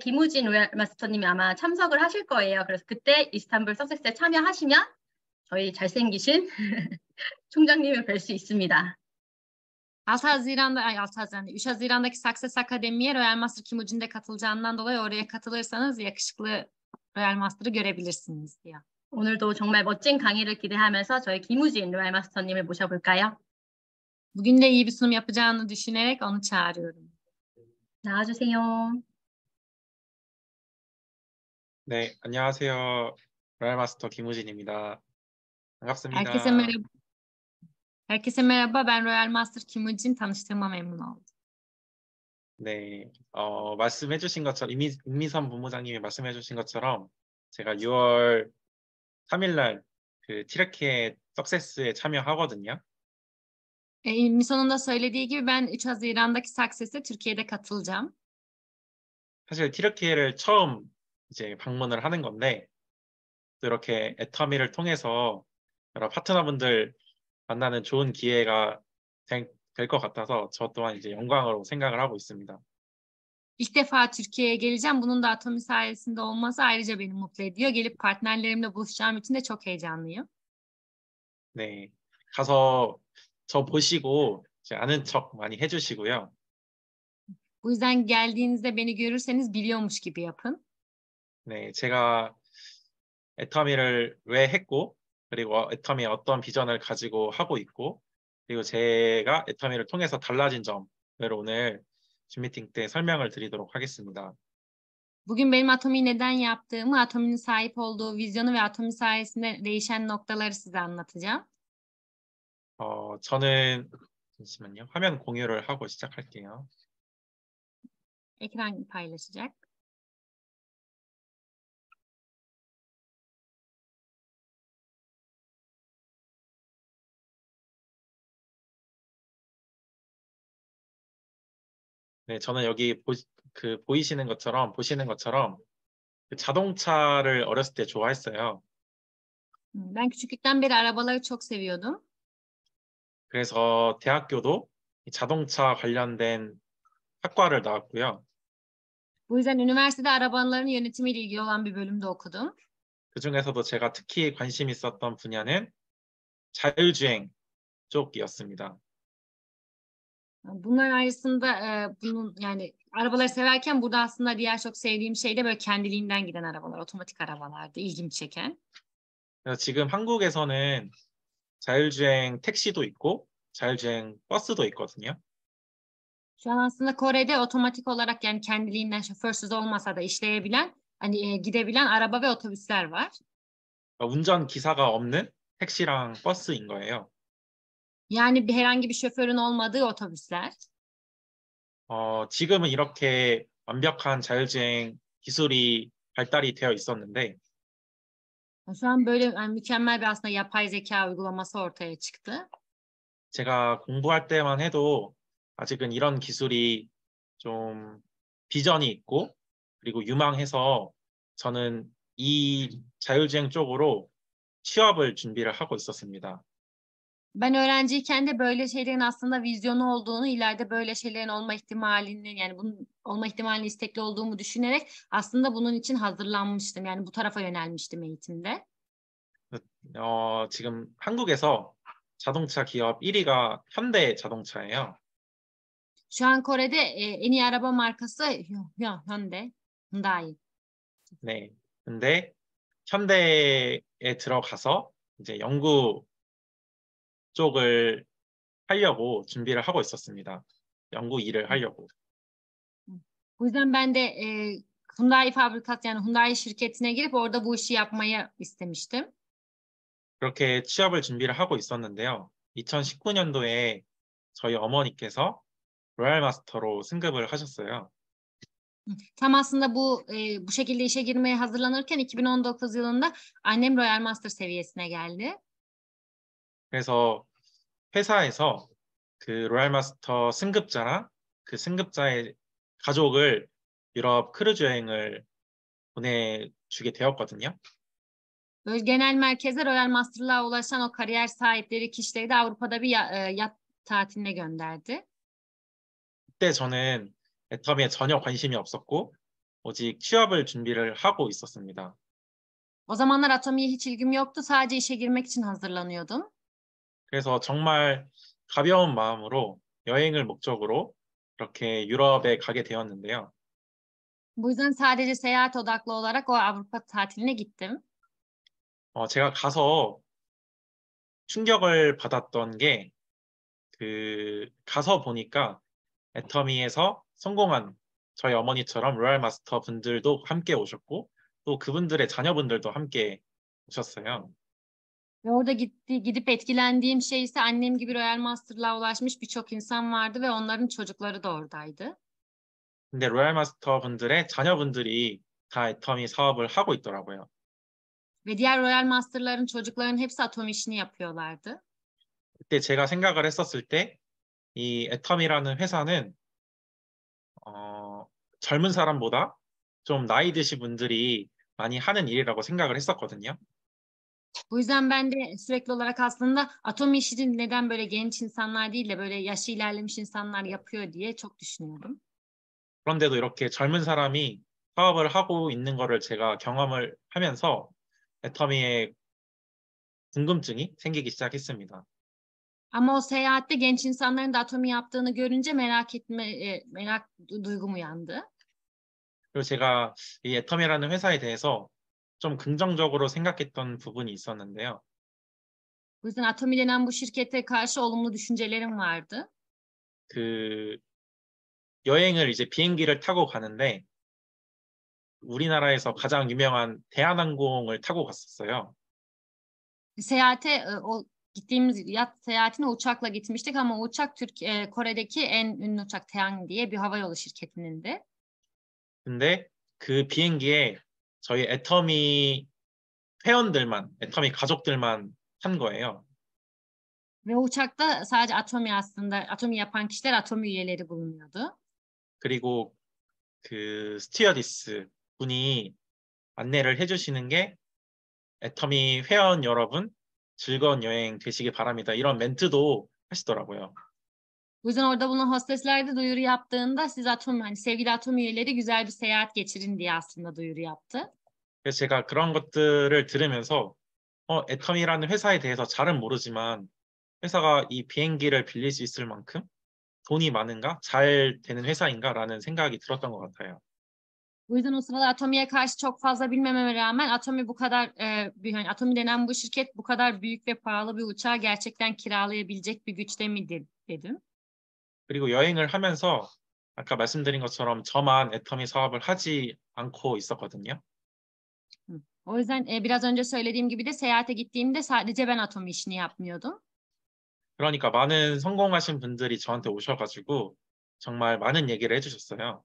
김우진 마스터님이 아마 참석을 하실 거예요. 그래서 그때 이스탄불 석세스에 참여하시면 저희 잘생기신 총장님을 뵐 수 있습니다. Alta Haziran'da, ay 6 Haziran'da, 3 Haziran'daki Success Akademi'ye Royal Master Kim Ucin'de katılacağından dolayı oraya katılırsanız yakışıklı Royal Master'ı görebilirsiniz diyor. 오늘도 정말 멋진 강의를 기대하면서 저희 김우진 로얄 마스터님을 모셔볼까요? Bugün de iyi bir sunum yapacağını düşünerek onu çağırıyorum. 나와주세요. 네, 안녕하세요. 로얄 마스터 김우진입니다. 반갑습니다. Herkese merhaba. Herkese merhaba. Ben Royal Master 김우진. tanıştığıma memnun oldum. 네, 어, 말씀해주신 것처럼 임미, 임미선 본부장님이 말씀해주신 것처럼 제가 6월 3일날 그 티레케 석세스에 참여하거든요. E, İmmison'un da söylediği gibi ben 3 Haziran'daki Success'e Türkiye'de katılacağım. 사실 티르키에를 처음 이제 방문을 하는 건데 이렇게 애터미를 통해서 여러 파트너분들 만나는 좋은 기회가 될 것 같아서 저 또한 이제 영광으로 생각을 하고 있습니다. İlk defa Türkiye'ye geleceğim. Bunun da Atomi sayesinde olması ayrıca beni mutlu ediyor. Gelip partnerlerimle buluşacağım için de çok heyecanlıyım. 네. 가서 저 보시고 아는 척 많이 해주시고요. Bu yüzden geldiğinizde beni görürseniz biliyormuş gibi yapın. 네, 제가 애터미를 왜 했고 그리고 애터미 어떤 비전을 가지고 하고 있고 그리고 제가 애터미를 통해서 달라진 점을 오늘 줌미팅 때 설명을 드리도록 하겠습니다. Bugün benim Atomi neden yaptığımı, Atomi'nin sahip olduğu vizyonu ve Atomi sayesinde değişen noktaları size anlatacağım. 어, 저는 잠시만요. 화면 공유를 하고 시작할게요. Ekran paylaşacak. 네, 저는 여기 보, 그 보이시는 것처럼 보시는 것처럼 그 자동차를 어렸을 때 좋아했어요. Ben küçüklükten beri arabaları çok seviyordum. 그래서 대학교도 이 자동차 관련된 학과를 나왔고요. Bu yüzden üniversitede arabaların yönetimiyle ilgili olan bir bölümde okudum. 그 중에서도 제가 특히 관심 있었던 분야는 자율주행 쪽이었습니다. Bunlar arasında e, bunun yani arabaları severken burada aslında diğer çok sevdiğim şey de böyle kendiliğinden giden arabalar, otomatik arabalardı ilgimi çeken. 그래서 지금 한국에서는 자율주행 택시도 있고 자율주행 버스도 있거든요. Şu an aslında Kore'de otomatik olarak yani kendiliğinden şoförsüz olmasa da işleyebilen hani e, gidebilen araba ve otobüsler var. 운전 기사가 없는 택시랑 버스인 거예요. Yani bir- herhangi bir şoförün olmadığı otobüsler. 어, 지금은 이렇게 완벽한 자율주행 기술이 발달이 되어 있었는데, Şu an böyle yani mükemmel bir aslında yapay zeka uygulaması ortaya çıktı. 제가 공부할 때만 해도 아직은 이런 기술이 좀 비전이 있고, 그리고 유망해서 저는 이 자율주행 쪽으로 취업을 준비를 하고 있었습니다. ben öğrenciyken de böyle şeylerin aslında vizyonu olduğunu, ileride böyle şeylerin olma ihtimalinin yani bunun olma ihtimalini istekli olduğumu düşünerek aslında bunun için hazırlanmıştım. Yani bu tarafa yönelmiştim eğitimde. 어, 지금 한국에서 자동차 기업 1위가 현대 자동차예요. Şu an Kore'de e, en iyi araba markası Hyundai. Hyundai. 네. 근데 현대에 들어가서 이제 연구 쪽을 하려고 준비를 하고 있었습니다. 연구 일을 하려고. Bu yüzden ben de e, Hyundai fabrikat yani Hyundai şirketine girip orada bu işi yapmayı istemiştim. 그렇게 취업을 준비를 하고 있었는데요. 2019년도에 저희 어머니께서 로얄 마스터로 승급을 하셨어요. Tam aslında bu e, bu şekilde işe girmeye hazırlanırken 2019 yılında annem Royal Master seviyesine geldi. 그래서 회사에서 그 로얄 마스터 승급자랑 그 승급자의 가족을 유럽 크루즈 여행을 보내주게 되었거든요. Genel merkeze Royal Master'la ulaşan o kariyer sahipleri kişileri de Avrupa'da bir yat tatiline gönderdi. 그때 저는 애터미에 전혀 관심이 없었고 오직 취업을 준비를 하고 있었습니다. O zamanlar Atomi'ye hiç ilgim yoktu. Sadece işe girmek için hazırlanıyordum. 그래서 정말 가벼운 마음으로 여행을 목적으로 이렇게 유럽에 가게 되었는데요. Bu yüzden sadece seyahat 어, 제가 가서 충격을 받았던 게 그 가서 보니까 애터미에서 성공한 저희 어머니처럼 로얄 마스터 분들도 함께 오셨고 또 그분들의 자녀분들도 함께 오셨어요. Ve orada gitti, gidip etkilendiğim şey ise annem gibi Royal Master'la ulaşmış birçok insan vardı ve onların çocukları da oradaydı. 근데 로얄 마스터 분들의 자녀분들이 다 애터미 사업을 하고 있더라고요. Ve diğer Royal Master'ların çocukların hepsi atom işini yapıyorlardı. 그때 제가 생각을 했었을 때이 애텀이라는 회사는 어, 젊은 사람보다 좀 나이 드신 분들이 많이 하는 일이라고 생각을 했었거든요. Bu yüzden ben de sürekli olarak aslında atom işini neden böyle genç insanlar değil de böyle yaşı ilerlemiş insanlar yapıyor diye çok düşünüyorum. 그런데도 이렇게 젊은 사람이 사업을 하고 있는 거를 제가 경험을 하면서 애터미의 궁금증이 생기기 시작했습니다. Ama o seyahatte genç insanların da atomi yaptığını görünce merak etme merak duygum uyandı. 그리고 제가 이 애터미라는 회사에 대해서 좀 긍정적으로 생각했던 부분이 있었는데요. Bu yüzden Atomi denen bu şirkete karşı olumlu düşüncelerim vardı. 그 여행을 이제 비행기를 타고 가는데 우리나라에서 가장 유명한 대한항공을 타고 갔었어요. Seyahate o gittiğimiz yat seyahatine uçakla gitmiştik ama uçak Türk e, Kore'deki en ünlü uçak Taeyang diye bir havayolu şirketinin de. 근데 그 비행기에 저희 애터미 회원들만, 애터미 가족들만 한 거예요. Ve uçakta sadece Atomi aslında, a t o 그리고 그 스티어디스 분이 안내를 해주시는 게 애터미 회원 여러분 즐거운 여행 되시길 바랍니다. 이런 멘트도 하시더라고요. O yüzden orada bulunan hosteslerde duyuru yaptığında siz atom hani sevgili atom üyeleri güzel bir seyahat geçirin diye aslında duyuru yaptı. 그래서 제가 그런 것들을 들으면서 어, 애텀이라는 회사에 대해서 잘은 모르지만 회사가 이 비행기를 빌릴 수 있을 만큼 돈이 많은가? 잘 되는 회사인가라는 생각이 들었던 것 같아요. Bu yüzden o sırada Atomi'ye karşı çok fazla bilmememe rağmen Atomi bu kadar e, yani Atomi denen bu şirket bu kadar büyük ve pahalı bir uçağı gerçekten kiralayabilecek bir güçte mi dedim. 그리고 여행을 하면서 아까 말씀드린 것처럼 저만 애터미 사업을 하지 않고 있었거든요. O yüzden e, biraz önce söylediğim gibi de seyahate gittiğimde sadece ben atom işini yapmıyordum. 그러니까 많은 성공하신 분들이 저한테 오셔가지고 정말 많은 얘기를 해주셨어요.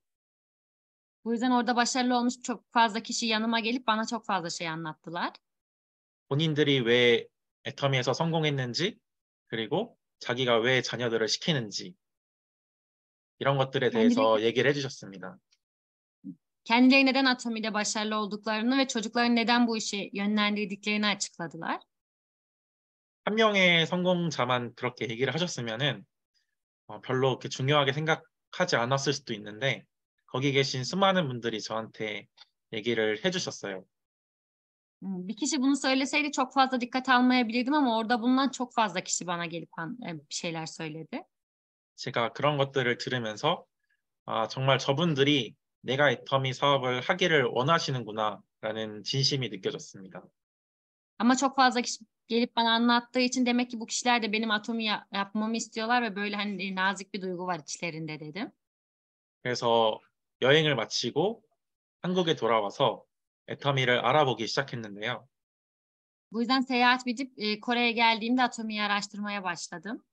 Bu yüzden orada başarılı olmuş çok fazla kişi yanıma gelip bana çok fazla şey anlattılar. 본인들이 왜 애터미에서 성공했는지 그리고 자기가 왜 자녀들을 시키는지 이런 것들에 대해서 얘기를 해주셨습니다. Kendileri neden Atomi'de başarılı olduklarını ve çocukların neden bu işe yönlendirdiklerini açıkladılar. 한 명의 성공자만 그렇게 얘기를 하셨으면은 어, 별로 그렇게 중요하게 생각하지 않았을 수도 있는데 거기 계신 수많은 분들이 저한테 얘기를 해주셨어요. Bir kişi bunu söyleseydi çok fazla dikkat almayabilirdim ama orada bulunan çok fazla kişi bana gelip şeyler söyledi. 제가 그런 것들을 들으면서 아, 정말 저분들이 내가 이터미 사업을 하기를 원하시는구나라는 진심이 느껴졌습니다. Ama çok fazla kişi gelip bana anlattığı için demek ki bu kişiler de benim atomi yapmamı istiyorlar ve böyle hani nazik bir duygu var içlerinde dedim. 그래서 여행을 마치고 한국에 돌아와서 에터미를 알아보기 시작했는데요. Bu yüzden seyahat bitip e, Kore'ye geldiğimde atomiyi araştırmaya başladım.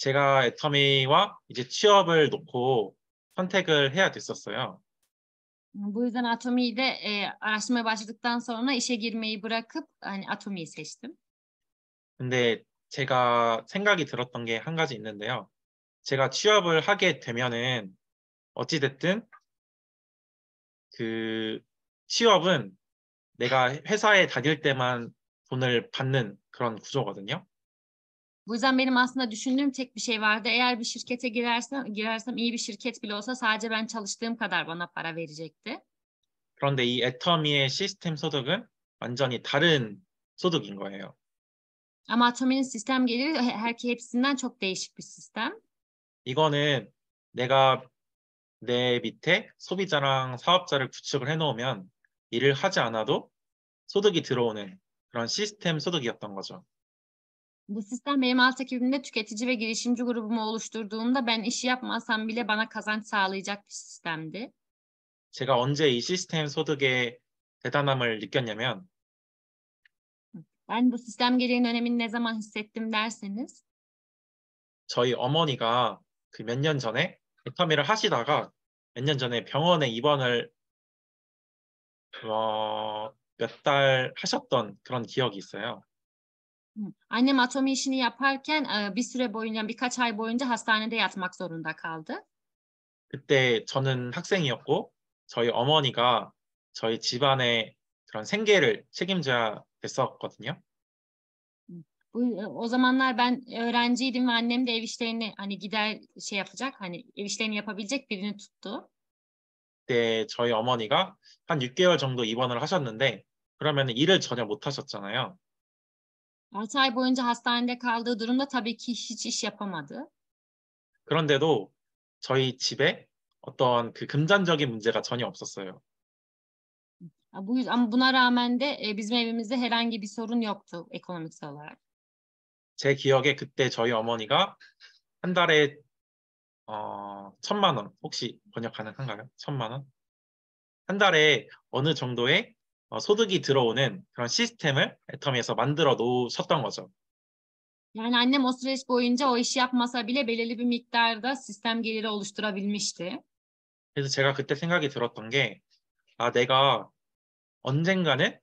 제가 애터미와 이제 취업을 놓고 선택을 해야 됐었어요. Bu yüzden Atomi'yi de e, araştırmaya başladıktan sonra işe girmeyi bırakıp hani Atomi'yi seçtim. 근데 제가 생각이 들었던 게 한 가지 있는데요. 제가 취업을 하게 되면은 어찌 됐든 그 취업은 내가 회사에 다닐 때만 돈을 받는 그런 구조거든요. Bu yüzden benim aslında düşündüğüm tek bir şey vardı. Eğer bir şirkete girersem, girersem iyi bir şirket bile olsa sadece ben çalıştığım kadar bana para verecekti. 그런데 이 애터미의 시스템 소득은 완전히 다른 소득인 거예요. Ama Atomi'nin sistem geliri her hepsinden çok değişik bir sistem. 이거는 내가 내 밑에 소비자랑 사업자를 구축을 해놓으면 일을 하지 않아도 소득이 들어오는 그런 시스템 소득이었던 거죠. Bu sistem benim alt ekibimde tüketici ve girişimci grubumu oluşturduğunda ben işi yapmasam bile bana kazanç sağlayacak bir sistemdi. 제가 언제 이 시스템 소득의 대단함을 느꼈냐면 Ben bu sistem gereğinin önemini ne zaman hissettim derseniz 저희 어머니가 그 몇 년 전에 에터미를 하시다가 몇 년 전에 병원에 입원을 어, 몇달 하셨던 그런 기억이 있어요. Annem atomi işini yaparken bir süre boyunca birkaç ay boyunca hastanede yatmak zorunda kaldı. 그때 저는 학생이었고 저희 어머니가 저희 집안의 그런 생계를 책임져야 됐었거든요. Bu, o zamanlar ben öğrenciydim ve annem de ev işlerini hani gider şey yapacak hani ev işlerini yapabilecek birini tuttu. 네, 저희 어머니가 한 6개월 정도 입원을 하셨는데 그러면 일을 전혀 못 하셨잖아요. 6 ay boyunca hastanede kaldığı durumda tabii ki hiç iş yapamadı. 그런데도 저희 집에 어떤 그 금전적인 문제가 전혀 없었어요. Bu yüz- ama buna rağmen de e, bizim evimizde herhangi bir sorun yoktu ekonomiksel olarak. 제 기억에 그때 저희 어머니가 한 달에 어, 천만 원 혹시 번역 가능한가요? 천만 원? 한 달에 어느 정도의 어, 소득이 들어오는 그런 시스템을 애텀에서 만들어 놓으셨던 거죠. Yani annem o süreç boyunca o işi yapmasa bile belirli bir miktarda sistem geliri oluşturabilmişti. 그래서 제가 그때 생각이 들었던 게, 아, 내가 언젠가는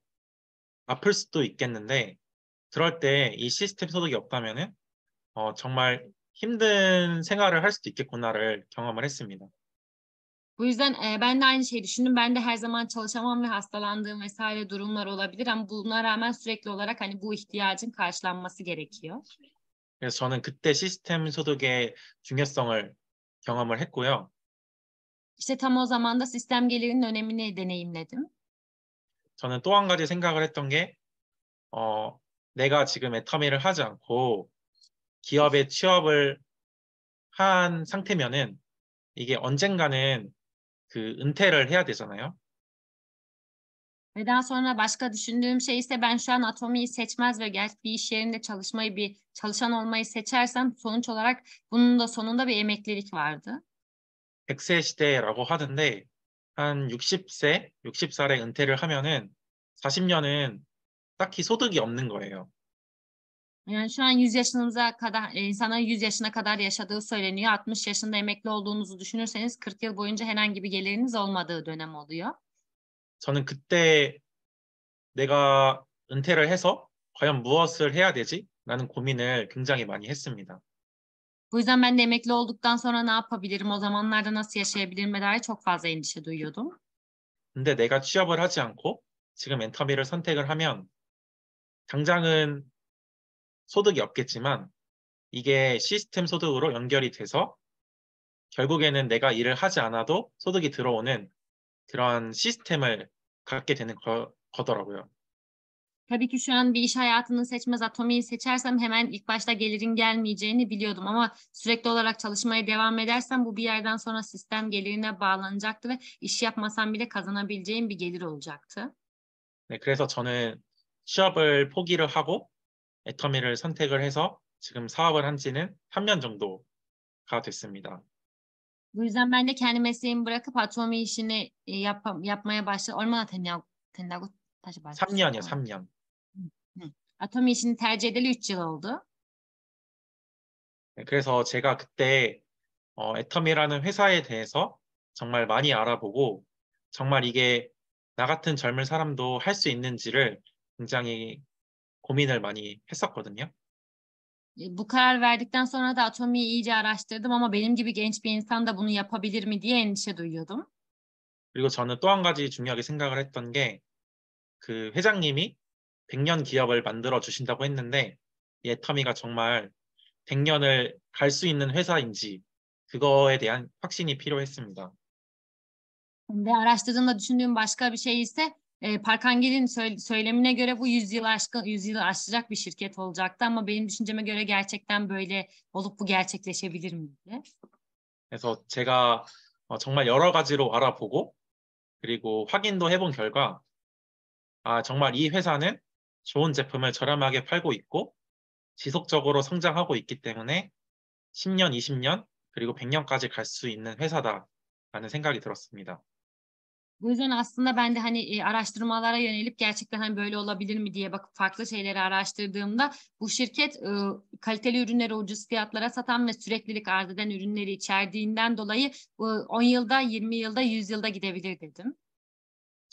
아플 수도 있겠는데, 그럴 때 이 시스템 소득이 없다면은, 어, 정말 힘든 생활을 할 수도 있겠구나를 경험을 했습니다. Bu yüzden e, ben de aynı şeyi düşündüm. Ben de her zaman çalışamam ve hastalandığım vesaire durumlar olabilir ama buna rağmen sürekli olarak hani bu ihtiyacın karşılanması gerekiyor. 그래서 저는 그때 시스템 소득의 중요성을 경험을 했고요. İşte tam o zaman da sistem gelirinin önemini deneyimledim. 저는 또한 가지 생각을 했던 게 어, 내가 지금 애터미를 하지 않고 기업에 취업을 한 상태면은 이게 언젠가는 그 은퇴를 해야 되잖아요. Ve daha sonra başka düşündüğüm şey ise ben şu an Atomi'yi seçmez ve gerçi bir iş yerinde çalışmayı bir çalışan olmayı seçersem sonuç olarak bunun da sonunda bir emeklilik vardı. 100세 시대라고 하던데 한 60세, 60살에 은퇴를 하면은 40년은 딱히 소득이 없는 거예요. Yani şu an 100 yaşınıza kadar e, insanların 100 yaşına kadar yaşadığı söyleniyor. 60 yaşında emekli olduğunuzu düşünürseniz 40 yıl boyunca herhangi bir geliriniz olmadığı dönem oluyor. 저는 그때 내가 은퇴를 해서 과연 무엇을 해야 되지? 라는 고민을 굉장히 많이 했습니다. Bu yüzden ben de emekli olduktan sonra ne yapabilirim, o zamanlarda nasıl yaşayabilirim dair çok fazla endişe duyuyordum. 근데 내가 취업을 하지 않고 지금 엔터미를 선택을 하면 당장은 소득이 없겠지만 이게 시스템 소득으로 연결이 돼서 결국에는 내가 일을 하지 않아도 소득이 들어오는 그런 시스템을 갖게 되는 거, 거더라고요. Tabii ki şu an bir iş hayatını seçmez atomiyi seçersem hemen ilk başta gelirin gelmeyeceğini biliyordum ama sürekli olarak çalışmaya devam edersem bu bir yerden sonra sistem gelirine bağlanacaktı ve iş yapmasam bile kazanabileceğim bir gelir olacaktı. 네, 그래서 저는 취업을 포기를 하고 애터미를 선택을 해서 지금 사업을 한 지는 3년 정도가 됐습니다. Bu yüzden ben de kendi mesleğimi bırakıp Atomi işini yap, yapmaya başladım. Olmadı 된다고, 된다고 다시 말씀. 3년이요, 3년. Atomi işini tercih edeli 3 yıl oldu. 그래서 제가 그때 어, 애터미라는 회사에 대해서 정말 많이 알아보고 정말 이게 나 같은 젊은 사람도 할 수 있는지를 굉장히 고민을 많이 했었거든요. Bu karar verdikten sonra da atomiyi iyice araştırdım ama benim gibi genç bir insan da bunu yapabilir mi diye endişe duyuyordum. 그리고 저는 또 한 가지 중요하게 생각을 했던 게그 회장님이 100년 기업을 만들어 주신다고 했는데 이 애터미가 정말 100년을 갈 수 있는 회사인지 그거에 대한 확신이 필요했습니다. Ve araştırdığımda düşündüğüm başka bir şey ise E, Parkangil'in söylemine göre bu yüzyıl aşkın yüzyılı aşacak bir şirket olacaktı ama benim düşünceme göre gerçekten böyle olup bu gerçekleşebilir miydi? 그래서 제가 정말 여러 가지로 알아보고 그리고 확인도 해본 결과 아 정말 이 회사는 좋은 제품을 저렴하게 팔고 있고 지속적으로 성장하고 있기 때문에 10년, 20년 그리고 100년까지 갈 수 있는 회사다라는 생각이 들었습니다. Bu yüzden aslında ben de hani e, araştırmalara yönelip gerçekten hani böyle olabilir mi diye bakıp farklı şeyleri araştırdığımda bu şirket e, kaliteli ürünleri ucuz fiyatlara satan ve süreklilik arz eden ürünleri içerdiğinden dolayı 10 e, yılda, 20 yılda, 100 yılda gidebilir dedim.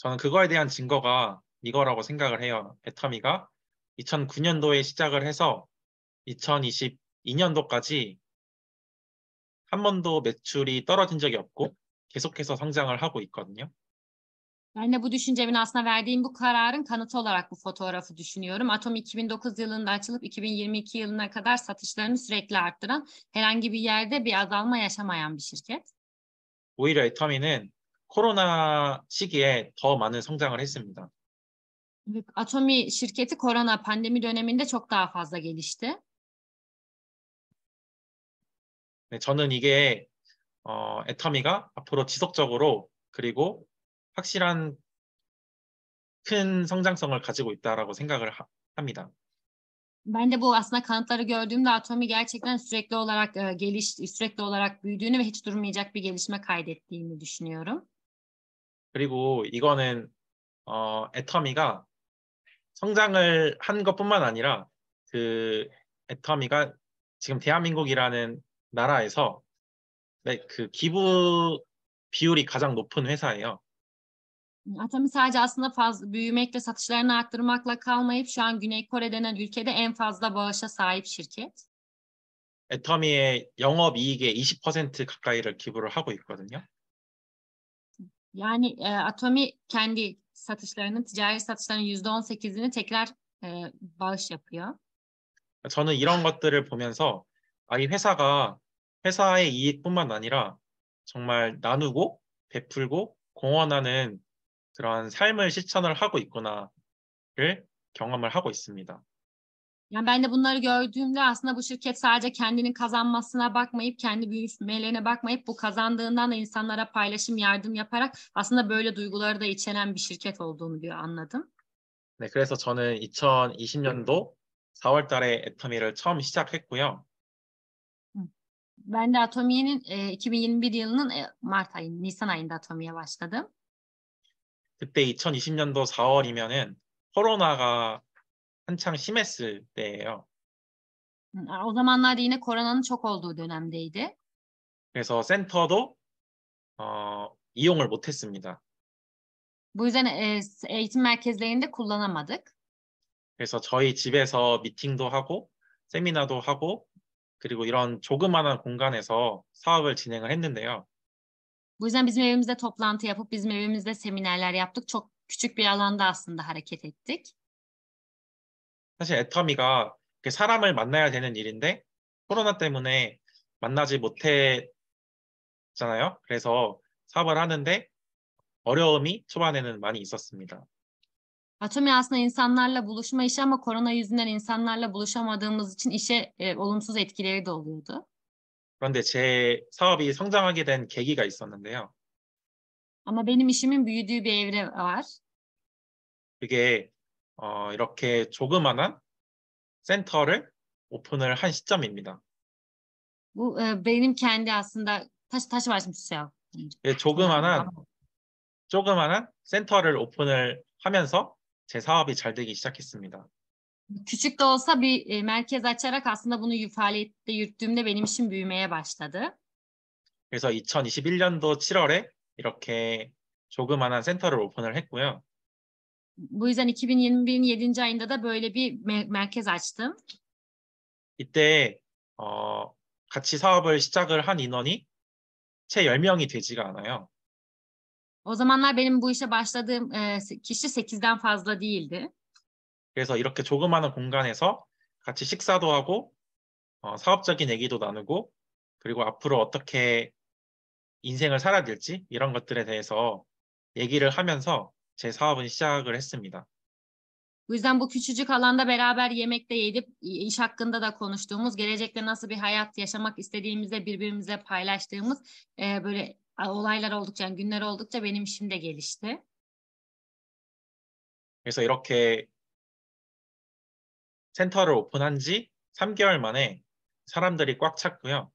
저는 그거에 대한 증거가 이거라고 생각을 해요. 애터미가 2009년도에 시작을 해서 2022년도까지 한 번도 매출이 떨어진 적이 없고 계속해서 성장을 하고 있거든요. Ben de bu düşüncemin aslında verdiğim bu kararın kanıtı olarak bu fotoğrafı düşünüyorum. Atom 2009 yılında açılıp 2022 yılına kadar satışlarını sürekli arttıran, herhangi bir yerde bir azalma yaşamayan bir şirket. 오히려 애터미는 코로나 시기에 더 많은 성장을 했습니다. Atomi şirketi korona pandemi döneminde çok daha fazla gelişti. 네, 저는 이게 어, 애터미가 앞으로 지속적으로 그리고 확실한 큰 성장성을 가지고 있다라고 생각을 하, 합니다. Ben de bu aslında kanıtları gördüğümde Atomi gerçekten sürekli olarak e, geliş sürekli olarak büyüdüğünü ve hiç durmayacak bir gelişme kaydettiğini düşünüyorum. 그리고 이거는 어, 애터미가 성장을 한 것뿐만 아니라 그 애터미가 지금 대한민국이라는 나라에서 네, 그 기부 비율이 가장 높은 회사예요. Atami sadece aslında fazla büyümekle satışlarını arttırmakla kalmayıp şu an Güney Kore denen ülkede en fazla bağışa sahip şirket. 애터미의 e, 영업 이익의 20% 가까이를 기부를 하고 있거든요. Yani e, Atomi kendi satışlarının, ticari satışlarının %18'ini tekrar e, bağış yapıyor. 저는 이런 것들을 보면서 아이 회사가 회사의 이익뿐만 아니라 정말 나누고 베풀고 공헌하는 그러한 삶을 실천을 하고 있구나를 경험을 하고 있습니다. Yani ben de bunları gördüğümde aslında bu şirket sadece kendinin kazanmasına bakmayıp, kendi büyümelerine bakmayıp bu kazandığından da insanlara paylaşım, yardım yaparak aslında böyle duyguları da içeren bir şirket olduğunu bir anladım. 네, 그래서 저는 2020년도 4월 달에 애터미를 처음 시작했고요. Ben de Atomi'nin 2021 e, yılının e, Mart ayı, Nisan ayında Atomi'ye başladım. 그때 2020년도 4월이면은 코로나가 한창 심했을 때예요. O zamanlar yine koronanın çok olduğu dönemdeydi. 그래서 센터도 어, 이용을 못했습니다. Bu yüzden e, eğitim merkezlerinde kullanamadık. 그래서 저희 집에서 미팅도 하고 세미나도 하고 그리고 이런 조그마한 공간에서 사업을 진행을 했는데요. Bu yüzden bizim evimizde toplantı yapıp bizim evimizde seminerler yaptık. Çok küçük bir alanda aslında hareket ettik. 사실 애터미가 사람을 만나야 되는 일인데 코로나 때문에 만나지 못했잖아요. 그래서 사업을 하는데 어려움이 초반에는 많이 있었습니다. Atomi aslında insanlarla buluşma işi ama korona yüzünden insanlarla buluşamadığımız için işe e, olumsuz etkileri de oluyordu. 그런데 제 사업이 성장하게 된 계기가 있었는데요. Ama benim işimin büyüdüğü bir evre var. 그게 어, 이렇게 조그만한 센터를 오픈을 한 시점입니다. Bu e, benim kendi aslında 다시 다시 말씀주세요. 예, 조그만한 조그만한 센터를 오픈을 하면서 제 사업이 잘 되기 시작했습니다. küçük de olsa bir e, merkez açarak aslında bunu faaliyette yürüttüğümde benim işim büyümeye başladı. 그래서 2021년도 7월에 이렇게 조그만한 센터를 오픈을 했고요. Bu yüzden 2021'in 7. ayında da böyle bir mer- merkez açtım. 이때 어, 같이 사업을 시작을 한 인원이 채 10명이 되지가 않아요. O zamanlar benim bu işe başladığım e, kişi 8'den fazla değildi. 그래서 이렇게 조그마한 공간에서 같이 식사도 하고 어, 사업적인 얘기도 나누고 그리고 앞으로 어떻게 인생을 살아야 될지 이런 것들에 대해서 얘기를 하면서 제 사업은 시작을 했습니다. Bu yüzden bu küçücük alanda beraber yemekte yedip iş hakkında da konuştuğumuz, gelecekte nasıl bir hayat yaşamak istediğimizde birbirimize paylaştığımız e, böyle olaylar oldukça, yani günler oldukça benim işim de gelişti. 그래서 이렇게 센터를 오픈한 지 3개월 만에 사람들이 꽉 찼고요.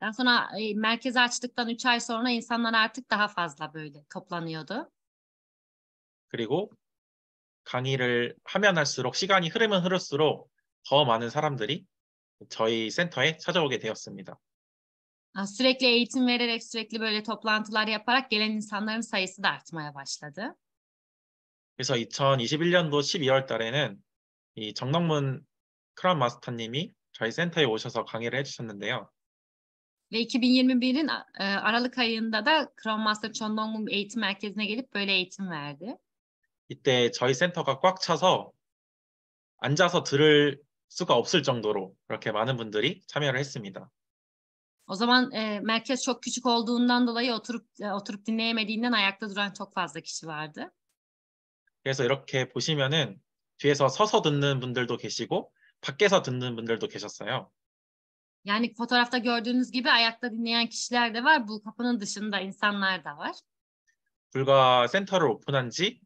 Daha sonra e, merkezi açtıktan 3 ay sonra insanlar artık daha fazla böyle toplanıyordu. 그리고 강의를 하면 할수록 시간이 흐르면 흐를수록 더 많은 사람들이 저희 센터에 찾아오게 되었습니다. 아, sürekli eğitim vererek sürekli böyle toplantılar yaparak gelen insanların sayısı da artmaya başladı. 그래서 2021년도 12월 달에는 이 정덕문 크라운 마스터님이 저희 센터에 오셔서 강의를 해주셨는데요. Ve 2021'in Aralık ayında da Crown Master Chondongmum Eğitim Merkezi'ne gelip böyle eğitim verdi. 이때 저희 센터가 꽉 차서 앉아서 들을 수가 없을 정도로 그렇게 많은 분들이 참여를 했습니다. O zaman e, merkez çok küçük olduğundan dolayı oturup e, oturup dinleyemediğinden ayakta duran çok fazla kişi vardı. 그래서 이렇게 보시면은 뒤에서 서서 듣는 분들도 계시고 밖에서 듣는 분들도 계셨어요. Yani fotoğrafta gördüğünüz gibi ayakta dinleyen kişiler de var. Bu kapının dışında insanlar da var. 불과 센터를 오픈한 지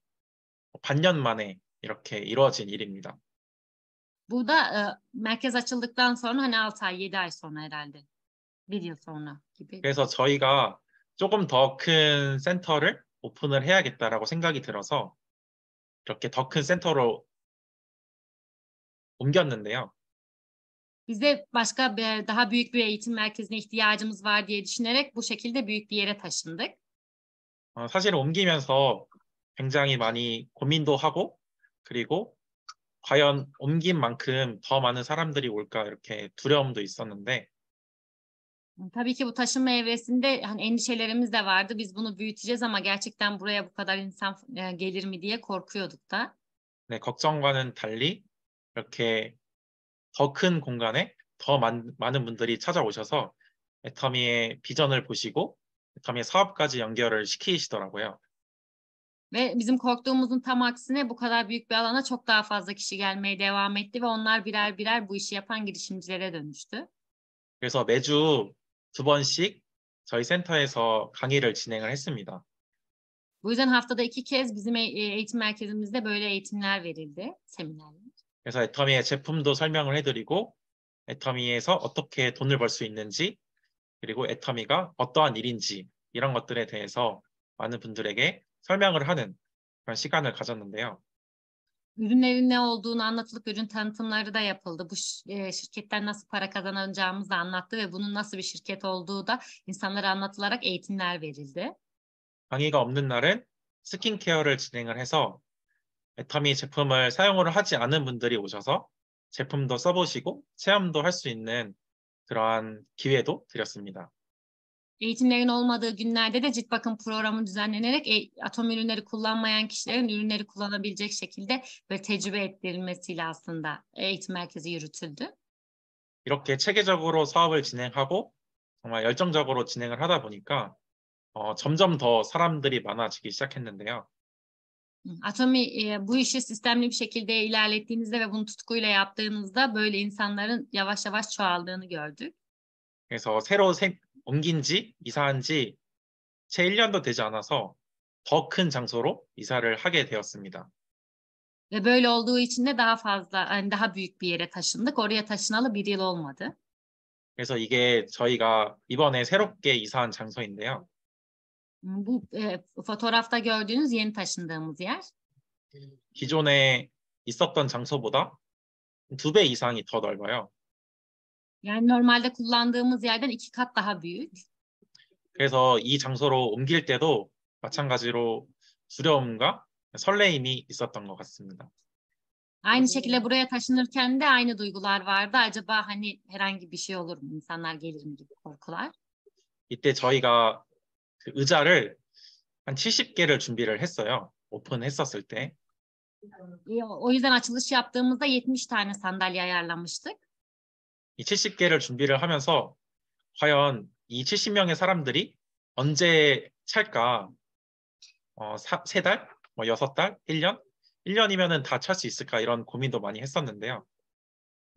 반년 만에 이렇게 이루어진 일입니다. Bu da e, merkez açıldıktan sonra hani 6 ay 7 ay sonra herhalde. Bir yıl sonra gibi. 그래서 저희가 조금 더 큰 센터를 오픈을 해야겠다라고 생각이 들어서 이렇게 더 큰 센터로 옮겼는데요. Bize başka bir, daha büyük bir eğitim merkezine ihtiyacımız var diye düşünerek bu şekilde büyük bir yere taşındık. 어, 사실 옮기면서 굉장히 많이 고민도 하고 그리고 과연 옮긴 만큼 더 많은 사람들이 올까 이렇게 두려움도 있었는데 Tabii ki bu taşınma evresinde hani endişelerimiz de vardı. Biz bunu büyüteceğiz ama gerçekten buraya bu kadar insan e, gelir mi diye korkuyorduk da. 네, 걱정과는 달리 이렇게 더 큰 공간에 더 많, 많은 분들이 찾아오셔서 애터미의 비전을 보시고 애터미의 사업까지 연결을 시키시더라고요. Ve bizim korktuğumuzun tam aksine bu kadar büyük bir alana çok daha fazla kişi gelmeye devam etti ve onlar birer birer bu işi yapan girişimcilere dönüştü. 그래서 매주 두 번씩 저희 센터에서 강의를 진행을 했습니다. Bu yüzden haftada iki kez bizim eğitim merkezimizde böyle eğitimler verildi, seminerler. 그래서 애터미의 제품도 설명을 해드리고 애터미에서 어떻게 돈을 벌 수 있는지 그리고 애터미가 어떠한 일인지 이런 것들에 대해서 많은 분들에게 설명을 하는 그런 시간을 가졌는데요. Ürünlerin ne olduğunu anlatılıp ürün tanıtımları da yapıldı. Bu şirketten nasıl para kazanacağımızı da anlattı ve bunun nasıl bir şirket olduğu da insanlara anlatılarak eğitimler verildi. 강의가 없는 날은 스킨케어를 진행을 해서 애터미 제품을 사용을 하지 않은 분들이 오셔서 제품도 써보시고 체험도 할 수 있는 그러한 기회도 드렸습니다. Eğitimlerin olmadığı günlerde de cilt bakım programı düzenlenerek atom ürünleri kullanmayan kişilerin ürünleri kullanabilecek şekilde böyle tecrübe ettirilmesiyle aslında eğitim merkezi yürütüldü. 이렇게 체계적으로 사업을 진행하고 정말 열정적으로 진행을 하다 보니까 어, 점점 더 사람들이 많아지기 시작했는데요. Atomi bu işi sistemli bir şekilde ilerlettiğinizde ve bunu tutkuyla yaptığınızda böyle insanların yavaş yavaş çoğaldığını gördük. 그래서 새로 생, 옮긴 지, 이사한 지채 1년도 되지 않아서 더 큰 장소로 이사를 하게 되었습니다. Ve böyle olduğu için de daha fazla, yani daha büyük bir yere taşındık. Oraya taşınalı bir yıl olmadı. 그래서 이게 저희가 이번에 새롭게 이사한 장소인데요. Bu e, fotoğrafta gördüğünüz yeni taşındığımız yer. 기존에 있었던 장소보다 두배 이상이 더 넓어요. Yani normalde kullandığımız yerden iki kat daha büyük. 그래서 이 장소로 옮길 때도 마찬가지로 두려움과 설레임이 있었던 것 같습니다. Aynı şekilde buraya taşınırken de aynı duygular vardı. Acaba hani herhangi bir şey olur mu? İnsanlar gelir mi gibi korkular. 이때 저희가 그 의자를 한 70개를 준비를 했어요. 오픈했었을 때. 이 70개를 어, 준비를 하면서 과연 이 70명의 사람들이 언제 찰까? 어, 세 달? 뭐 여섯 달? 1년? 1년이면은 다 찰 수 있을까? 이런 고민도 많이 했었는데요.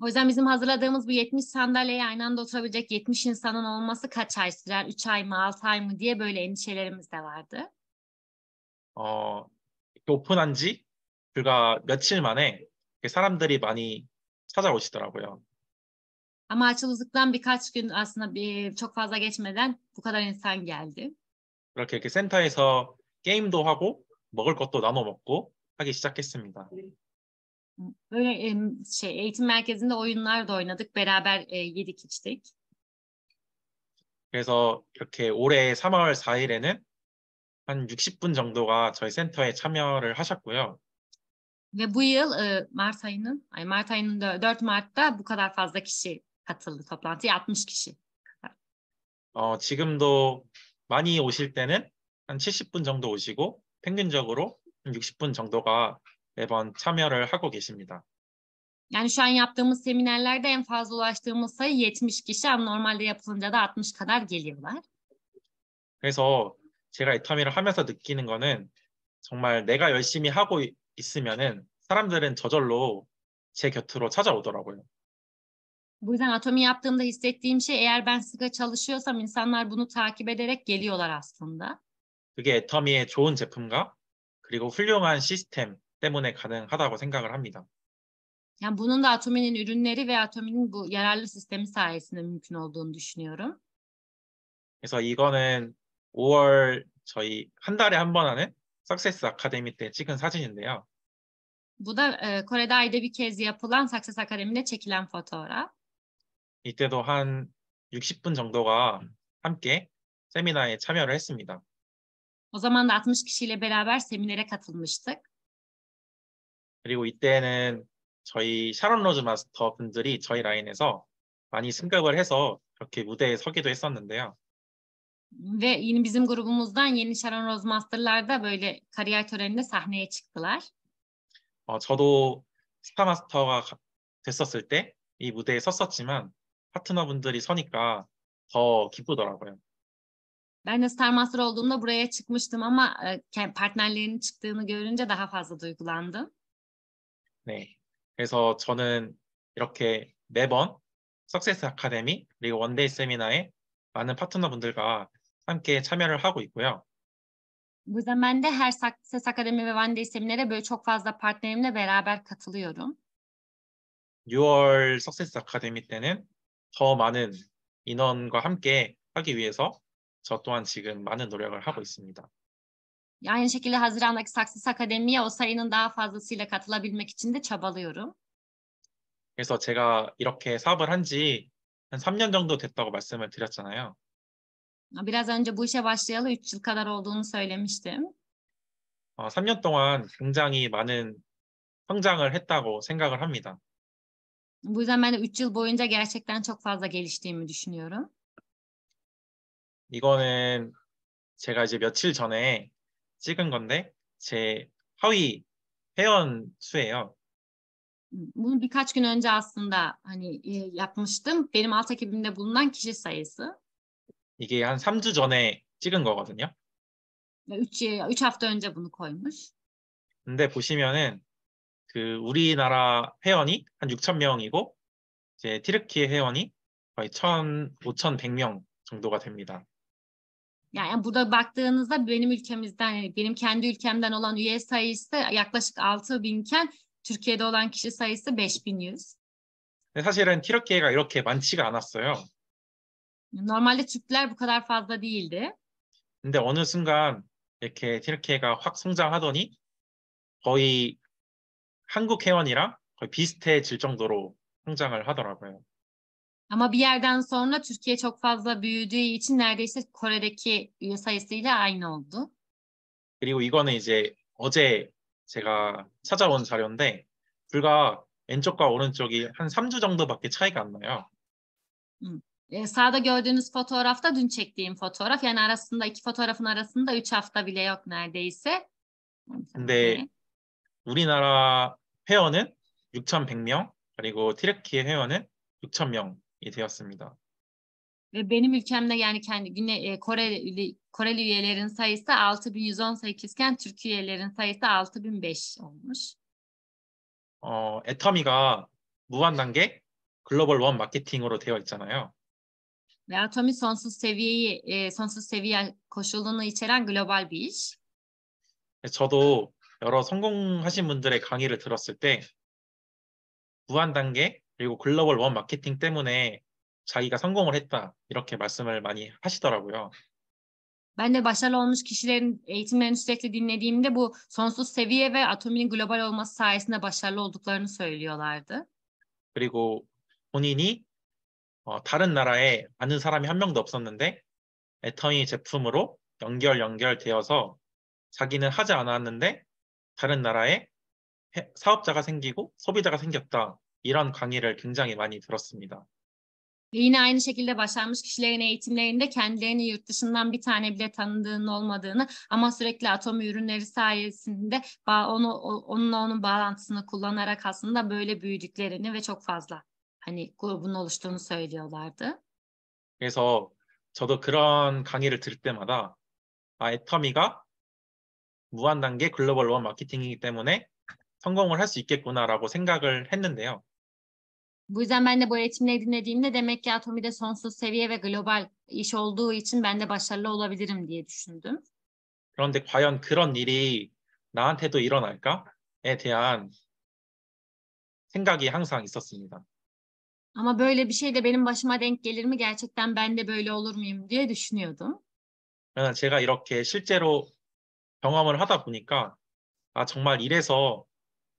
O yüzden bizim hazırladığımız bu 70 sandalyeye aynı anda oturabilecek 70 insanın olması kaç ay sürer? 3 ay mı 6 ay mı diye böyle endişelerimiz de vardı. 어, 오픈한 지 불과 며칠 만에 사람들이 많이 찾아오시더라고요. Ama açıldıktan birkaç gün aslında bir, çok fazla geçmeden bu kadar insan geldi. 이렇게, 이렇게 센터에서 게임도 하고 먹을 것도 나눠 먹고 하기 시작했습니다. Böyle şey eğitim merkezinde oyunlar da oynadık. Beraber e, yedik içtik. 그래서 이렇게 올해 3월 4일에는 한 60분 정도가 저희 센터에 참여를 하셨고요. Ve bu yıl e, Mart ayının, ay Mart ayının 4 Mart'ta bu kadar fazla kişi katıldı toplantıya 60 kişi. 어, 지금도 많이 오실 때는 한 70분 정도 오시고 평균적으로 60분 정도가 매번 참여를 하고 계십니다. Yani şu an yaptığımız seminerlerde en fazla ulaştığımız sayı 70 kişi ama normalde yapılınca da 60 kadar geliyorlar. 그래서 제가 이터미를 하면서 느끼는 거는 정말 내가 열심히 하고 있으면은 사람들은 저절로 제 곁으로 찾아오더라고요. Bu yüzden atomi yaptığımda hissettiğim şey eğer ben sıkı çalışıyorsam insanlar bunu takip ederek geliyorlar aslında. 그게 애터미의 좋은 제품과 그리고 훌륭한 시스템 때문에 가능하다고 생각을 합니다. Yani bunun da Atomi'nin ürünleri ve Atomi'nin bu yararlı sistemi sayesinde mümkün olduğunu düşünüyorum. 그래서 이거는 5월 저희 한 달에 한 번 하는 Success Academy 때 찍은 사진인데요. Bu da e, Kore'de ayda bir kez yapılan Success Academy'de çekilen fotoğraf. 이때도 한 60분 정도가 함께 세미나에 참여를 했습니다. O zaman da 60 kişiyle beraber seminere katılmıştık. 그리고 이때는 저희 샤론 로즈 마스터 분들이 저희 라인에서 많이 승격을 해서 이렇게 무대에 서기도 했었는데요. Ve yine bizim grubumuzdan yeni Sharon Rose Master'larda böyle kariyer töreninde sahneye çıktılar. 어, 저도 스타 마스터가 됐었을 때 이 무대에 섰었지만 파트너분들이 서니까 더 기쁘더라고요. Ben de Star Master olduğumda buraya çıkmıştım ama e, partnerlerinin çıktığını görünce daha fazla duygulandım. 네. 그래서 저는 이렇게 매번 석세스 아카데미 그리고 원데이 세미나에 많은 파트너분들과 함께 참여를 하고 있고요. Bu yüzden de her Success Akademi ve One Day seminere böyle çok fazla partnerimle beraber katılıyorum. 6월 Success Academy 때는 더 많은 인원과 함께 하기 위해서 저 또한 지금 많은 노력을 하고 있습니다. Aynı şekilde Haziran'daki Success Akademi'ye o sayının daha fazlasıyla katılabilmek için de çabalıyorum. 그래서 제가 이렇게 사업을 한지한 한 3년 정도 됐다고 말씀을 드렸잖아요. Biraz önce bu işe başlayalı 3 yıl kadar olduğunu söylemiştim. 어, 3년 동안 굉장히 많은 성장을 했다고 생각을 합니다. Bu yüzden ben de 3 yıl boyunca gerçekten çok fazla geliştiğimi düşünüyorum. 이거는 제가 이제 며칠 전에 찍은 건데 제 하위 회원 수예요. Bunu birkaç gün önce aslında hani yapmıştım. Benim alt ekibimde bulunan kişi sayısı. 이게 한 3주 전에 찍은 거거든요. 3, 3 hafta önce bunu koymuş. 근데 보시면은 그 우리나라 회원이 한 6천 명이고 이제 티르키 회원이 거의 1,500명 정도가 됩니다. Yani burada baktığınızda benim ülkemizden, yani benim kendi ülkemden olan üye sayısı yaklaşık 6 binken Türkiye'de olan kişi sayısı 5100. 사실은 티르키예가 이렇게 많지가 않았어요. Normalde Türkler bu kadar fazla değildi. 근데 어느 순간 이렇게 티르키예가 확 성장하더니 거의 한국 회원이랑 거의 비슷해질 정도로 성장을 하더라고요. Ama bir yerden sonra Türkiye çok fazla büyüdüğü için neredeyse Kore'deki üye sayısıyla aynı oldu. 그리고 이거는 이제 어제 제가 찾아온 자료인데 불과 왼쪽과 오른쪽이 한 3주 정도밖에 차이가 안 나요. 음. E, sağda gördüğünüz fotoğrafta dün çektiğim fotoğraf. Yani arasında iki fotoğrafın arasında 3 hafta bile yok neredeyse. 근데 우리나라 회원은 6,100명, 그리고 티르키의 회원은 6,000명 되었습니다. Ve benim ülkemde yani kendi Güney Koreli Koreli üyelerin sayısı 6118 iken Türk üyelerin sayısı 6005 olmuş. 어, 애터미가 무한 단계 글로벌 원 마케팅으로 되어 있잖아요. Ve Atomi sonsuz seviyeyi, e, sonsuz seviye koşulunu içeren global bir iş. 저도 여러 성공하신 분들의 강의를 들었을 때 무한 단계 그리고 글로벌 원 마케팅 때문에 자기가 성공을 했다 이렇게 말씀을 많이 하시더라고요. Ben de başarılı olmuş kişilerin eğitimlerini sürekli dinlediğimde bu sonsuz seviye ve atominin global olması sayesinde başarılı olduklarını söylüyorlardı. 그리고 본인이 어, 다른 나라에 아는 사람이 한 명도 없었는데 애터미 제품으로 연결 연결되어서 자기는 하지 않았는데 다른 나라에 사업자가 생기고 소비자가 생겼다 이런 강의를 굉장히 많이 들었습니다. Yine aynı şekilde başarmış kişilerin eğitimlerinde kendilerini yurt dışından bir tane bile tanıdığının olmadığını ama sürekli atom ürünleri sayesinde onu onunla onun bağlantısını kullanarak aslında böyle büyüdüklerini ve çok fazla hani grubun oluştuğunu söylüyorlardı. 그래서 저도 그런 강의를 들을 때마다 아, 애터미가 무한 단계 글로벌 원 마케팅이기 때문에 성공을 할 수 있겠구나라고 생각을 했는데요. Bu yüzden ben de bu eğitimleri dinlediğimde demek ki atomide sonsuz seviye ve global iş olduğu için ben de başarılı olabilirim diye düşündüm. 그런데 과연 그런 일이 나한테도 일어날까에 대한 생각이 항상 있었습니다. Ama böyle bir şey de benim başıma denk gelir mi? Gerçekten ben de böyle olur muyum diye düşünüyordum. 그러나 제가 이렇게 실제로 경험을 하다 보니까 아 정말 이래서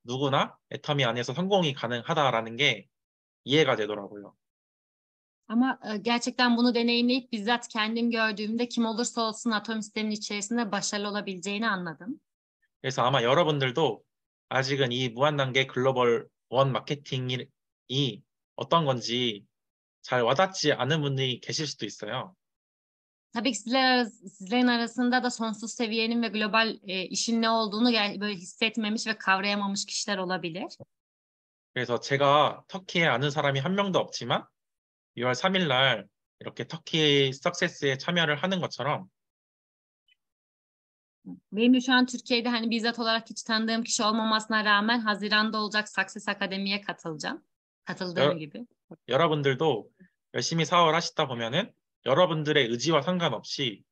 누구나 애터미 안에서 성공이 가능하다라는 게 이해가 되더라고요. Ama e, gerçekten bunu deneyimleyip bizzat kendim gördüğümde kim olursa olsun atom sisteminin içerisinde başarılı olabileceğini anladım. 그래서 아마 여러분들도 아직은 이 무한단계 글로벌 원 마케팅이 어떤 건지 잘 와닿지 않은 분이 계실 수도 있어요. Tabii ki sizler, sizlerin arasında da sonsuz seviyenin ve global e, işin ne olduğunu yani böyle hissetmemiş ve kavrayamamış kişiler olabilir. 그래서 제가 터키에 아는 사람이 한 명도 없지만 6월 3일 날 이렇게 터키 석세스에 참여를 하는 것처럼 Benim de şu an Türkiye'de hani bizzat olarak hiç tanıdığım kişi olmamasına rağmen Haziran'da olacak Success Akademi'ye katılacağım. Katıldığım 여, gibi. 여러분들도 열심히 사월 하시다 보면은 여러분들의 의지와 상관없이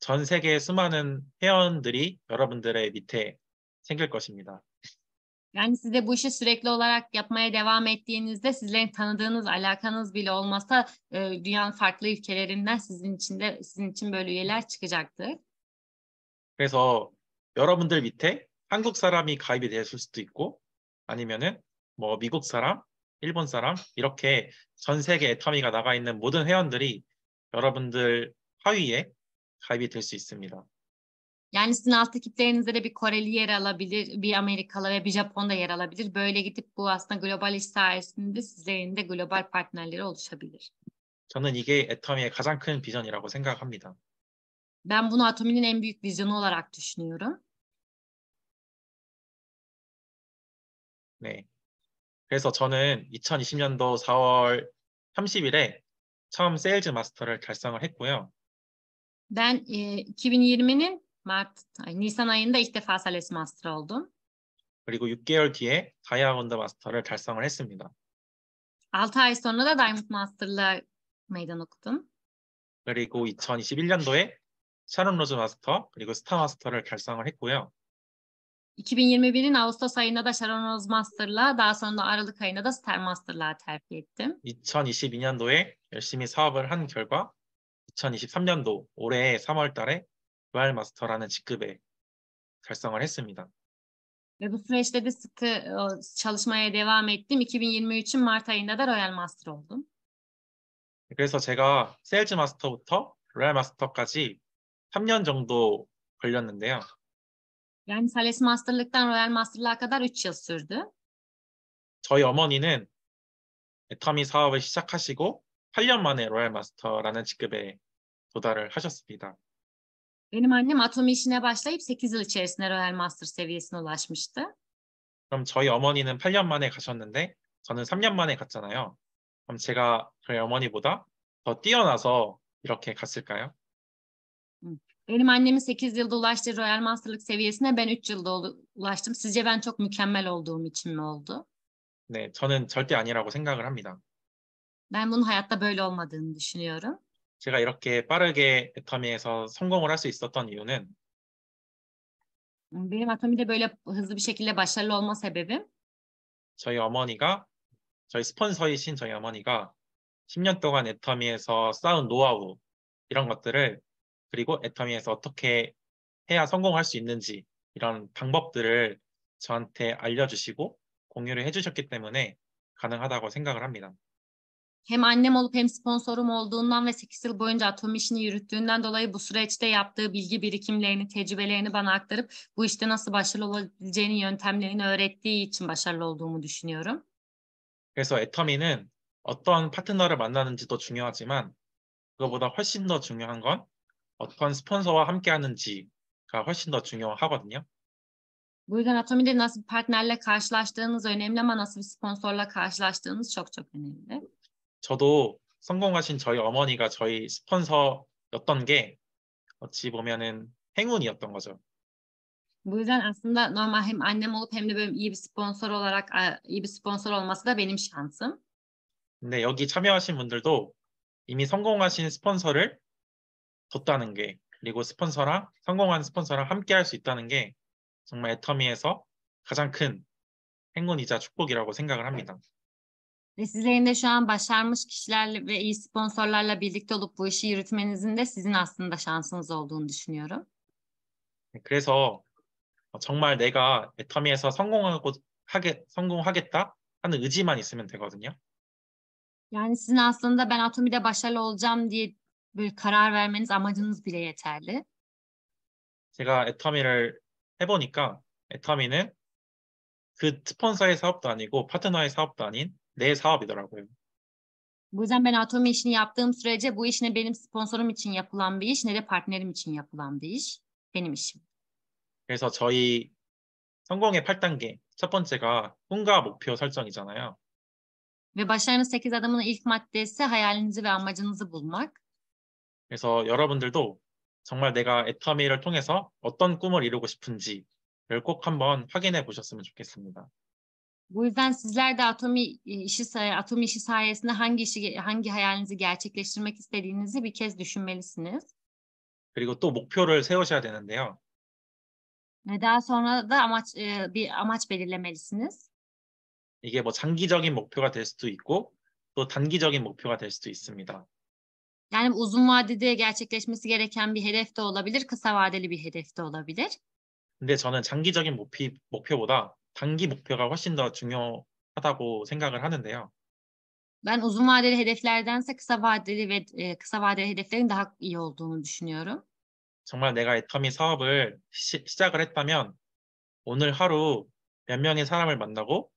전 세계 수많은 회원들이 여러분들의 밑에 생길 것입니다. Yani siz de bu işi sürekli olarak yapmaya devam ettiğinizde sizlerin tanıdığınız, alakanız bile olmasa e, dünyanın farklı ülkelerinden sizin için de sizin için böyle üyeler çıkacaktır. 그래서 여러분들 밑에 한국 사람이 가입이 됐을 수도 있고 아니면은 뭐 미국 사람, 일본 사람 이렇게 전 세계 애터미가 나가 있는 모든 회원들이 여러분들 하위에 가입이 될 수 있습니다. Yani sizin alt ekiplerinizde de bir Koreli yer alabilir, bir Amerikalı ve bir Japon da yer alabilir. Böyle gidip bu aslında global iş sayesinde sizlerin de global partnerleri oluşabilir. 저는 이게 애터미의 가장 큰 비전이라고 생각합니다. Ben bunu Atomi'nin en büyük vizyonu olarak düşünüyorum. 네. 그래서 저는 2020년도 4월 30일에 처음 세일즈 마스터를 달성을 했고요. Ben e, 2020'nin Mart, 아니, Nisan ayında ilk defa Sales Master oldum. 그리고 6개월 뒤에 다이아몬드 마스터를 달성을 했습니다. 6 ay sonra da Diamond Master'la meydan okudum. 그리고 2021년도에 샤론 로즈 마스터 그리고 스타 마스터를 결성을 했고요. 2021'in Ağustos ayında da Sharon Rose Master'la daha sonra da Aralık ayında da Star Master'la terfi ettim. 2022년도에 열심히 사업을 한 결과 2023년도 올해 3월 달에 듀얼 마스터라는 직급에 달성을 했습니다. Ve bu süreçte de sıkı çalışmaya devam ettim. 2023'ün Mart ayında da Royal Master oldum. 그래서 제가 세일즈 마스터부터 로얄 마스터까지 3년 정도 걸렸는데요. Yani Sales Master'lıktan Royal Master'lığa kadar 3 yıl sürdü. 저희 어머니는 에터미 사업을 시작하시고 8년 만에 로얄 마스터라는 직급에 도달을 하셨습니다. Benim annem atomi işine başlayıp 8 yıl içerisinde Royal Master seviyesine ulaşmıştı. 그럼 저희 어머니는 8년 만에 가셨는데 저는 3년 만에 갔잖아요. 그럼 제가 저희 어머니보다 더 뛰어나서 이렇게 갔을까요? Benim annemin 8 yılda ulaştı Royal Master'lık seviyesine ben 3 yılda ulaştım. Sizce ben çok mükemmel olduğum için mi oldu? 네, 저는 절대 아니라고 생각을 합니다. Ben bunun hayatta böyle olmadığını düşünüyorum. 제가 이렇게 빠르게 애터미에서 성공을 할 수 있었던 이유는 Benim atomide böyle hızlı bir şekilde başarılı olma sebebim 저희 어머니가 저희 스폰서이신 저희 어머니가 10년 동안 애터미에서 쌓은 노하우 이런 것들을 그리고 애터미에서 어떻게 해야 성공할 수 있는지 이런 방법들을 저한테 알려주시고 공유를 해주셨기 때문에 가능하다고 생각을 합니다. hem annem olup hem sponsorum olduğundan ve 8 yıl boyunca atom işini yürüttüğünden dolayı bu süreçte yaptığı bilgi birikimlerini, tecrübelerini bana aktarıp bu işte nasıl başarılı olabileceğini yöntemlerini öğrettiği için başarılı olduğumu düşünüyorum. 그래서 애터미는 어떤 파트너를 만나는지도 중요하지만 그거보다 훨씬 더 중요한 건 어떤 스폰서와 함께 하는지가 훨씬 더 중요하거든요. Bu yüzden atomide nasıl bir partnerle karşılaştığınız önemli ama nasıl bir sponsorla karşılaştığınız çok çok önemli. 저도 성공하신 저희 어머니가 저희 스폰서였던 게 어찌 보면은 행운이었던 거죠. Bu aslında normal hem annem olup hem de böyle iyi bir sponsor olarak iyi bir sponsor olması da benim şansım. 근데 여기 참여하신 분들도 이미 성공하신 스폰서를 뒀다는 게 그리고 스폰서랑 성공한 스폰서랑 함께 할 수 있다는 게 정말 애터미에서 가장 큰 행운이자 축복이라고 생각을 합니다. 네. Ve sizlerin de şu an başarmış kişilerle ve iyi sponsorlarla birlikte olup bu işi yürütmenizin de sizin aslında şansınız olduğunu düşünüyorum. 그래서 정말 내가 애터미에서 성공하고 하게 성공하겠다 하는 의지만 있으면 되거든요. Yani sizin aslında ben Atomi'de başarılı olacağım diye böyle karar vermeniz amacınız bile yeterli. 제가 애터미를 해보니까 애터미는 그 스폰서의 사업도 아니고 파트너의 사업도 아닌 내 사업이더라고요. Bu yüzden ben Atomi işini yaptığım sürece bu iş ne benim sponsorum için yapılan bir iş ne de partnerim için yapılan bir iş. Benim işim. 그래서 저희 성공의 8단계 첫 번째가 꿈과 목표 설정이잖아요. Ve başarının 8 adımının ilk maddesi hayalinizi ve amacınızı bulmak. 그래서 여러분들도 정말 내가 애터미를 통해서 어떤 꿈을 이루고 싶은지를 꼭 한번 확인해 보셨으면 좋겠습니다. Bu yüzden sizler de atomi e, işi atom işi sayesinde hangi işi hangi hayalinizi gerçekleştirmek istediğinizi bir kez düşünmelisiniz. 그리고 또 목표를 세우셔야 되는데요. Ve daha sonra da amaç e, bir amaç belirlemelisiniz. 이게 뭐 장기적인 목표가 될 수도 있고 또 단기적인 목표가 될 수도 있습니다. Yani uzun vadede gerçekleşmesi gereken bir hedef de olabilir, kısa vadeli bir hedef de olabilir. 근데 저는 장기적인 목표, 목표보다 단기 목표가 훨씬 더 중요하다고 생각을 하는데요. Ben uzun vadeli hedeflerdense kısa vadeli ve e, kısa vadeli hedeflerin daha iyi olduğunu düşünüyorum. 정말 내가 애터미 사업을 시, 시작을 했다면 오늘 하루 몇 명의 사람을 만나고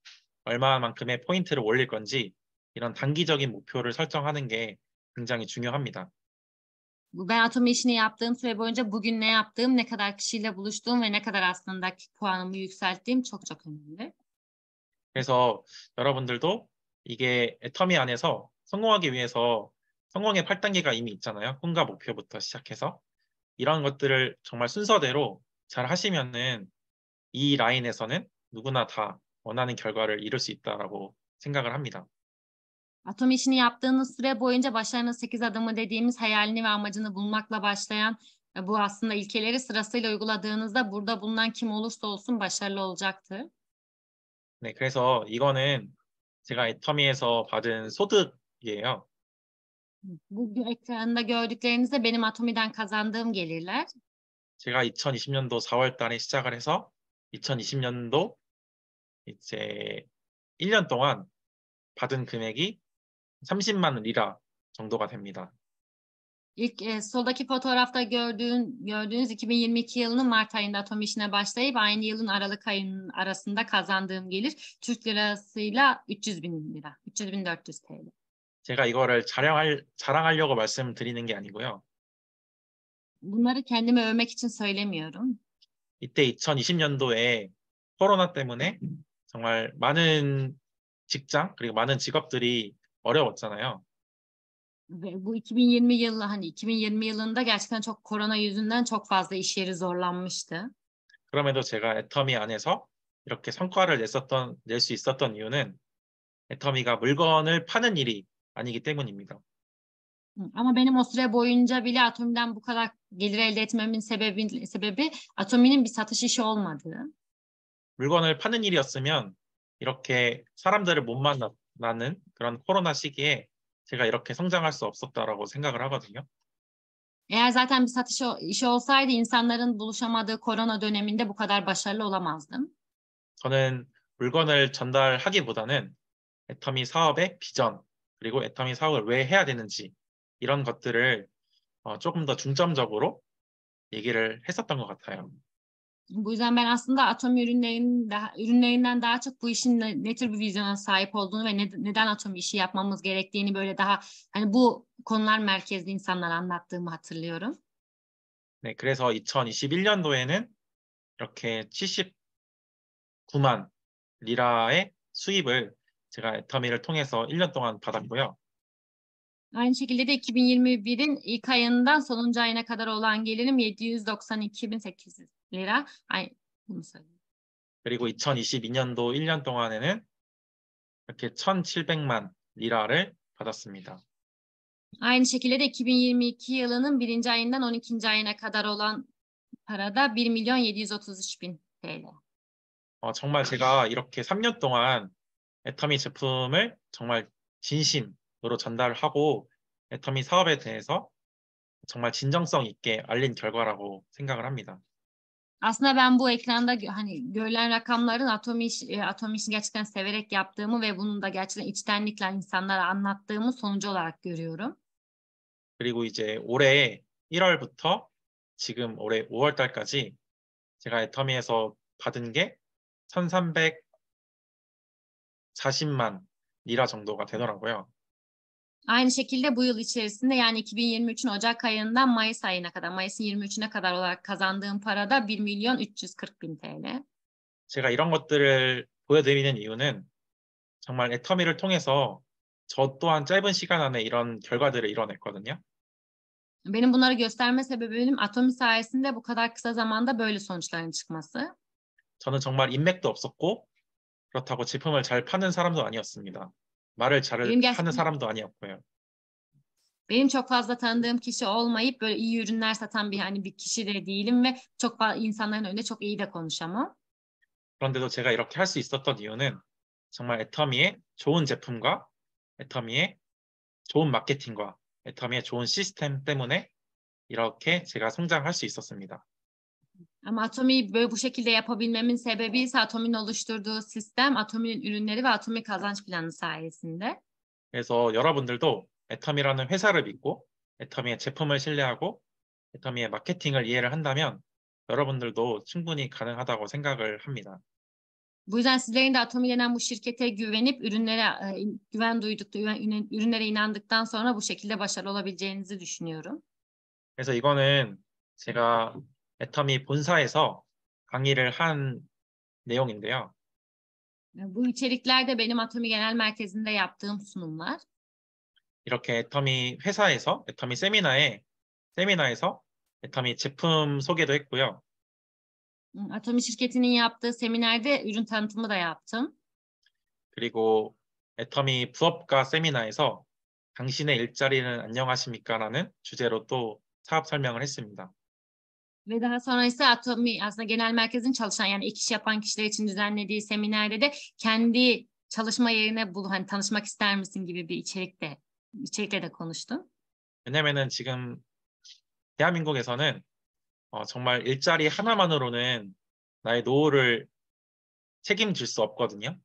얼마만큼의 포인트를 올릴 건지 이런 단기적인 목표를 설정하는 게 굉장히 중요합니다. ben atama işini yaptığım süre boyunca bugün ne yaptığım, ne kadar kişiyle buluştuğum ve ne kadar aslında puanımı yükselttiğim çok çok önemli. 그래서 여러분들도 이게 애터미 안에서 성공하기 위해서 성공의 8단계가 이미 있잖아요. 꿈과 목표부터 시작해서 이런 것들을 정말 순서대로 잘 하시면은 이 라인에서는 누구나 다 원하는 결과를 이룰 수 있다라고 생각을 합니다. Atom işini yaptığınız süre boyunca başarının sekiz adımı dediğimiz hayalini ve amacını bulmakla başlayan e, bu aslında ilkeleri sırasıyla uyguladığınızda burada bulunan kim olursa olsun başarılı olacaktır. 네, 그래서 이거는 제가 애터미에서 받은 소득이에요. Bu ekranda gördükleriniz de benim Atomi'den kazandığım gelirler. 제가 2020년도 4월 달에 시작을 해서 2020년도 이제 1년 동안 받은 금액이 30만 리라 정도가 됩니다. İlk e, soldaki fotoğrafta gördüğün, gördüğünüz 2022 yılının Mart ayında atom işine başlayıp aynı yılın Aralık ayının arasında kazandığım gelir Türk lirasıyla 300 bin lira, 300 bin 400 TL. 제가 이거를 자랑할, 자랑하려고 말씀드리는 게 아니고요. Bunları kendime övmek için söylemiyorum. 이때 2020년도에 코로나 때문에 정말 많은 직장 그리고 많은 직업들이 어려웠잖아요. Ve bu 2020 yılı hani 2020 yılında gerçekten çok korona yüzünden çok fazla iş yeri zorlanmıştı. 그럼에도 제가 애터미 안에서 이렇게 성과를 냈었던 낼수 있었던 이유는 애터미가 물건을 파는 일이 아니기 때문입니다. Ama benim o süre boyunca bile Atomi'den bu kadar gelir elde etmemin sebebi, sebebi Atomi'nin bir satış işi olmadı. 물건을 파는 일이었으면 이렇게 사람들을 못 만났고 라는 그런 코로나 시기에 제가 이렇게 성장할 수 없었다라고 생각을 ha거든요. Eğer zaten bir satış işi olsaydı insanların buluşamadığı korona döneminde bu kadar başarılı olamazdım. 저는 물건을 전달하기보다는 애터미 사업의 비전 그리고 애터미 사업을 왜 해야 되는지 이런 것들을 어, 조금 더 중점적으로 얘기를 했었던 것 같아요. Bu yüzden ben aslında atom ürünlerinin daha, ürünlerinden daha çok bu işin ne, ne tür bir vizyona sahip olduğunu ve ne, neden atom işi yapmamız gerektiğini böyle daha hani bu konular merkezli insanlara anlattığımı hatırlıyorum. 네, 그래서 2021년도에는 이렇게 79만 리라의 수입을 제가 에터미를 통해서 1년 동안 받았고요. Aynı şekilde 2021'in ilk ayından sonuncu ayına kadar olan gelirim 792.800. lera hay un segundo. 그리고 2022년도 1년 동안에는 이렇게 1,700만 리라를 받았습니다. Aynı şekilde de 2022 yılının birinci ayından 12. ayına kadar olan parada 1 milyon 733 bin TL. 어, 정말 제가 이렇게 3년 동안 애터미 제품을 정말 진심으로 전달하고 애터미 사업에 대해서 정말 진정성 있게 알린 결과라고 생각을 합니다. aslında ben bu ekranda hani görülen rakamların atomi iş, e, atomi işini gerçekten severek yaptığımı ve bunun da gerçekten içtenlikle insanlara anlattığımı sonucu olarak görüyorum. 그리고 이제 올해 1월부터 지금 올해 5월 달까지 제가 애터미에서 받은 게 1340만 리라 정도가 되더라고요. Aynı şekilde bu yıl içerisinde yani 2023'ün Ocak ayından Mayıs ayına kadar, Mayıs'ın 23'üne kadar olarak kazandığım para da 1 milyon 340 bin TL. 제가 이런 것들을 보여드리는 이유는 정말 애터미를 통해서 저 또한 짧은 시간 안에 이런 결과들을 이뤄냈거든요. Benim bunları gösterme sebebim Atomi sayesinde bu kadar kısa zamanda böyle sonuçların çıkması. 저는 정말 인맥도 없었고 그렇다고 제품을 잘 파는 사람도 아니었습니다. 말을 잘 하는 사람도 아니었고요. Benim çok fazla tanıdığım kişi olmayıp böyle iyi ürünler satan bir hani bir kişi de değilim ve çok insanların önünde çok iyi de konuşamam. 그런데도 제가 이렇게 할 수 있었던 이유는 정말 애터미의 좋은 제품과 애터미의 좋은 마케팅과 애터미의 좋은 시스템 때문에 이렇게 제가 성장할 수 있었습니다. Ama atomi böyle bu şekilde yapabilmemin sebebi ise atomin oluşturduğu sistem, atominin ürünleri ve Atomi kazanç planı sayesinde. 그래서 여러분들도 애터미라는 회사를 믿고 애터미의 제품을 신뢰하고 애터미의 마케팅을 이해를 한다면 여러분들도 충분히 가능하다고 생각을 합니다. Bu yüzden sizlerin de Atomi denen bu şirkete güvenip ürünlere e, güven duyduk, ürünlere inandıktan sonra bu şekilde başarılı olabileceğinizi düşünüyorum. 그래서 이거는 제가 애터미 본사에서 강의를 한 내용인데요. Bu içerikler de benim Atomi Genel Merkezi'nde yaptığım sunumlar. 이렇게 애터미 회사에서 애터미 세미나에 세미나에서 애터미 제품 소개도 했고요. Atomi şirketinin yaptığı seminerde ürün tanıtımı da yaptım. 그리고 애터미 부업가 세미나에서 당신의 일자리는 안녕하십니까라는 주제로 또 사업 설명을 했습니다. Ve daha sonra ise Atomi aslında genel merkezin çalışan yani ek iş yapan kişiler için düzenlediği seminerde de kendi çalışma yerine bul hani tanışmak ister misin gibi bir içerikte içerikle de konuştum. 왜냐면은 지금 대한민국에서는 어, 정말 일자리 하나만으로는 나의 노후를 책임질 수 없거든요.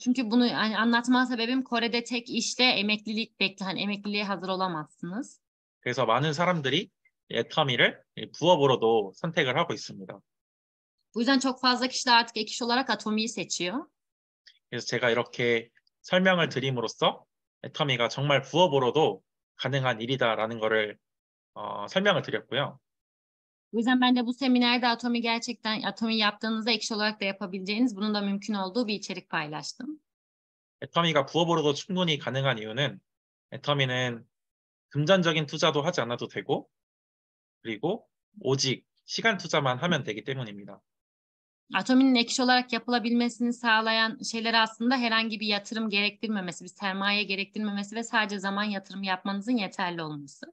Çünkü bunu yani anlatma sebebim Kore'de tek işte emeklilik bekle hani emekliliğe hazır olamazsınız. 그래서 많은 사람들이 term이를 부업으로도 선택을 하고 있습니다. Bu yüzden çok fazla kişi de artık ek iş olarak atomiyi seçiyor. 그래서 제가 이렇게 설명을 드림으로써 애터미가 정말 부업으로도 가능한 일이다라는 것을 어, 설명을 드렸고요. O yüzden ben de bu seminerde atomi gerçekten atomi yaptığınızda ek iş olarak da yapabileceğiniz bunun da mümkün olduğu bir içerik paylaştım. 애터미가 부업으로도 충분히 가능한 이유는 애터미는 금전적인 투자도 하지 않아도 되고 그리고 오직 시간 투자만 하면 되기 때문입니다. Atomin ek iş olarak yapılabilmesini sağlayan şeyler aslında herhangi bir yatırım gerektirmemesi, bir sermaye gerektirmemesi ve sadece zaman yatırım yapmanızın yeterli olması.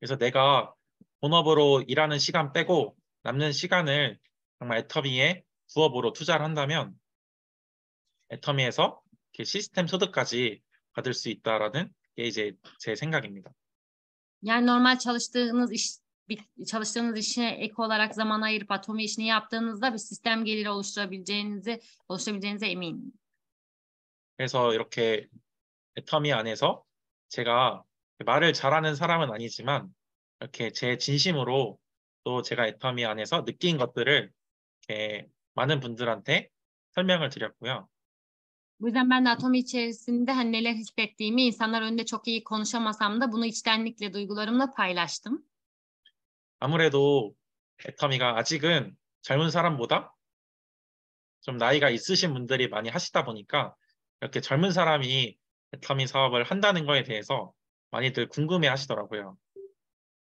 그래서 내가 본업으로 일하는 시간 빼고 남는 시간을 정말 애터미에 부업으로 투자를 한다면 애터미에서 시스템 소득까지 받을 수 있다라는 게 이제 제 생각입니다. Yani normal çalıştığınız iş bir çalıştığınız işe ek olarak zaman ayırıp atomi işini yaptığınızda bir sistem geliri oluşturabileceğinizi oluşturabileceğinize eminim. 그래서 이렇게 애터미 안에서 제가 말을 잘하는 사람은 아니지만 이렇게 제 진심으로 또 제가 애터미 안에서 느낀 것들을 이렇게 많은 분들한테 설명을 드렸고요. Bu yüzden ben de Atom içerisinde hani neler hissettiğimi insanlar önünde çok iyi konuşamasam da bunu içtenlikle duygularımla paylaştım. 아무래도 애터미가 아직은 젊은 사람보다 좀 나이가 있으신 분들이 많이 하시다 보니까 이렇게 젊은 사람이 애터미 사업을 한다는 거에 대해서 많이들 궁금해 하시더라고요.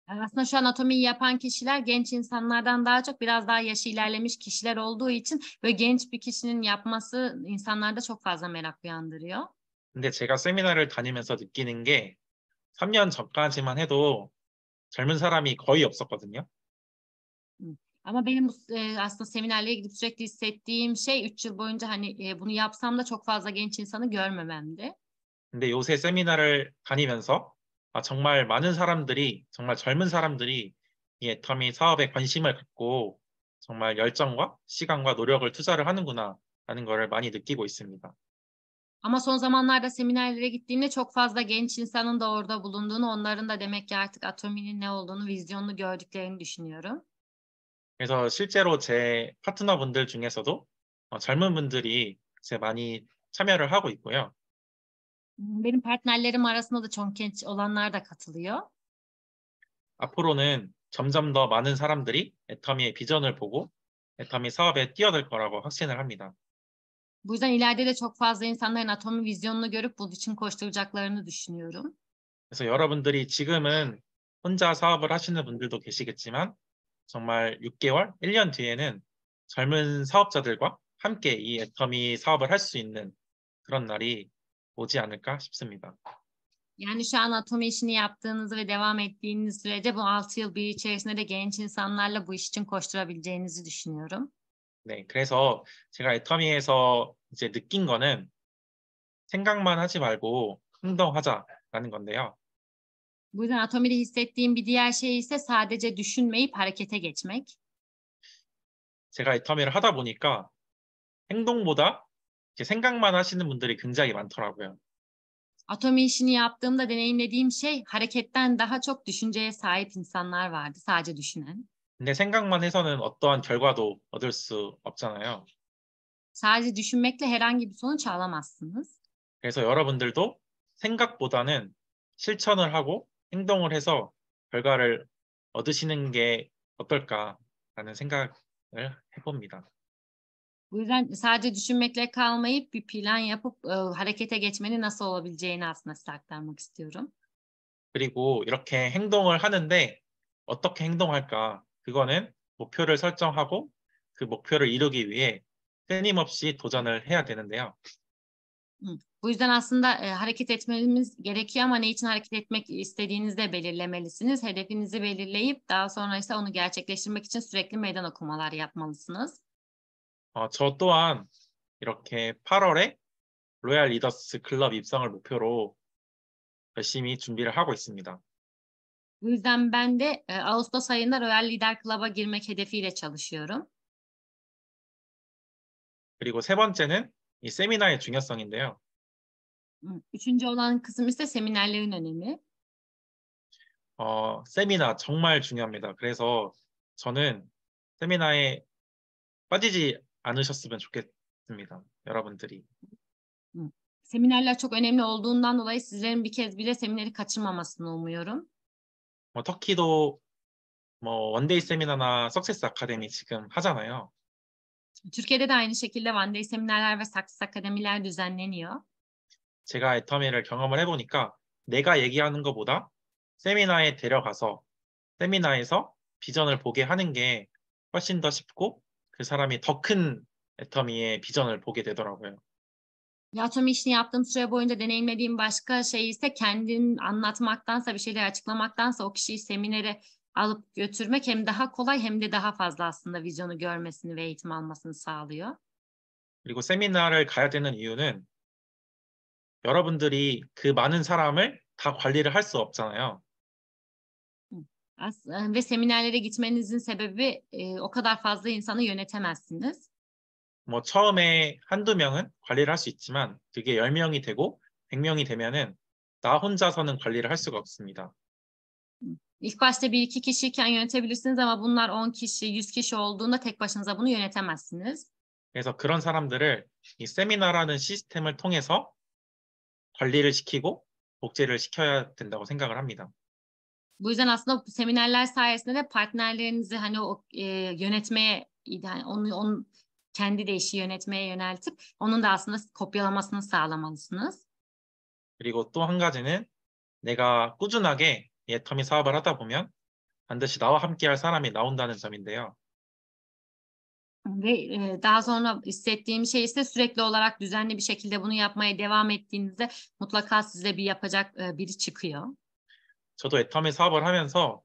Aslında şu anatomi yapan kişiler genç insanlardan daha çok biraz daha yaşı ilerlemiş kişiler olduğu için ve genç bir kişinin yapması insanlarda çok fazla merak uyandırıyor. 근데 제가 세미나를 다니면서 느끼는 게 3년 전까지만 해도 젊은 사람이 거의 없었거든요. Ama benim e, aslında seminerlere gidip sürekli hissettiğim şey 3 yıl boyunca hani e, bunu yapsam da çok fazla genç insanı görmememdi. 근데 요새 세미나를 다니면서 아, 정말 많은 사람들이 정말 젊은 사람들이 이 애터미 사업에 관심을 갖고 정말 열정과 시간과 노력을 투자를 하는구나 라는 것을 많이 느끼고 있습니다. Ama son zamanlarda seminerlere gittiğimde çok fazla genç insanın da orada bulunduğunu, onların da demek ki artık atominin ne olduğunu, vizyonunu gördüklerini düşünüyorum. 그래서 실제로 제 파트너분들 중에서도 어, 젊은 분들이 제 많이 참여를 하고 있고요. Benim partnerlerim arasında da çok genç olanlar da katılıyor. 앞으로는 점점 더 많은 사람들이 애터미의 비전을 보고 애터미 사업에 뛰어들 거라고 확신을 합니다. Bu yüzden ileride de çok fazla insanların atomu vizyonunu görüp bunun için koşturacaklarını düşünüyorum. 그래서 여러분들이 지금은 혼자 사업을 하시는 분들도 계시겠지만 정말 6개월, 1년 뒤에는 젊은 사업자들과 함께 이 애터미 사업을 할 있는 그런 날이 오지 않을까 싶습니다. Yani şu an atomi işini yaptığınızı ve devam ettiğiniz sürece bu 6 yıl bir içerisinde de genç insanlarla bu iş için koşturabileceğinizi düşünüyorum. 네, 그래서 제가 애터미에서 이제 느낀 거는 생각만 하지 말고 행동하자라는 건데요. Bu yüzden atomide hissettiğim bir diğer şey ise sadece düşünmeyip harekete geçmek. 제가 애터미를 하다 보니까 행동보다 이제 생각만 하시는 분들이 굉장히 많더라고요. Atomi işini yaptığımda deneyimlediğim şey hareketten daha çok düşünceye sahip insanlar vardı, sadece düşünen. 근데 생각만 해서는 어떠한 결과도 얻을 수 없잖아요. Sadece düşünmekle herhangi bir sonuç alamazsınız. 그래서 여러분들도 생각보다는 실천을 하고 행동을 해서 결과를 얻으시는 게 어떨까라는 생각을 해봅니다. Bu yüzden sadece düşünmekle kalmayıp bir plan yapıp e, harekete geçmenin nasıl olabileceğini aslında size aktarmak istiyorum. 그리고 이렇게 행동을 하는데 어떻게 행동할까 그거는 목표를 설정하고 그 목표를 이루기 위해 끊임없이 도전을 해야 되는데요. Bu yüzden aslında e, hareket etmemiz gerekiyor ama ne için hareket etmek istediğinizi de belirlemelisiniz. Hedefinizi belirleyip daha sonra ise onu gerçekleştirmek için sürekli meydan okumalar yapmalısınız. 어, 저 또한 이렇게 8월에 로얄 리더스 클럽 입성을 목표로 열심히 준비를 하고 있습니다. Bu yüzden ben de e, Ağustos ayında Royal Leader Club'a girmek hedefiyle çalışıyorum. 그리고 세 번째는 이 세미나의 중요성인데요. Üçüncü olan kısım ise seminerlerin önemi. 어, 세미나 정말 중요합니다. 그래서 저는 세미나에 빠지지 않으셨으면 좋겠습니다. 여러분들이. Seminerler çok önemli olduğundan dolayı sizlerin bir kez bile semineri kaçırmamasını umuyorum. 뭐 터키도 뭐 원데이 세미나나 석세스 아카데미 지금 하잖아요. Türkiye'de de aynı şekilde one day seminerler ve s a k s s akademiler düzenleniyor. 제가 에터미를 경험을 해보니까 내가 얘기하는 것보다 세미나에 데려가서 세미나에서 비전을 보게 하는 게 훨씬 더 쉽고 그 사람이 더큰 에터미의 비전을 보게 되더라고요. Yatırım işini yaptığım süre boyunca deneyimlediğim başka şey ise kendin anlatmaktansa bir şeyleri açıklamaktansa o kişiyi seminere alıp götürmek hem daha kolay hem de daha fazla aslında vizyonu görmesini ve eğitim almasını sağlıyor. 그리고 세미나를 가야 되는 이유는 여러분들이 그 많은 사람을 다 관리를 할 없잖아요. As, ve seminerlere gitmenizin sebebi e, o kadar fazla insanı yönetemezsiniz. 뭐 처음에 한두 명은 관리를 할 수 있지만 그게 10명이 되고 100명이 되면은 나 혼자서는 관리를 할 수가 없습니다. İlk başta 1-2 kişiyken yönetebilirsiniz ama bunlar 10 kişi, 100 kişi olduğunda tek başınıza bunu yönetemezsiniz. 그래서 그런 사람들을 이 세미나라는 시스템을 통해서 관리를 시키고 복제를 시켜야 된다고 생각을 합니다. Bu yüzden aslında seminerler sayesinde de partnerlerinizi hani o e, yönetmeye yani onu, onu kendi de işi yönetmeye yöneltip onun da aslında kopyalamasını sağlamalısınız. 그리고 또 한 가지는 내가 꾸준하게 예터미 사업을 하다 보면 반드시 나와 함께 할 사람이 나온다는 점인데요. Ve daha sonra hissettiğim şey ise sürekli olarak düzenli bir şekilde bunu yapmaya devam ettiğinizde mutlaka sizle bir yapacak biri çıkıyor. 저도 애터미 사업을 하면서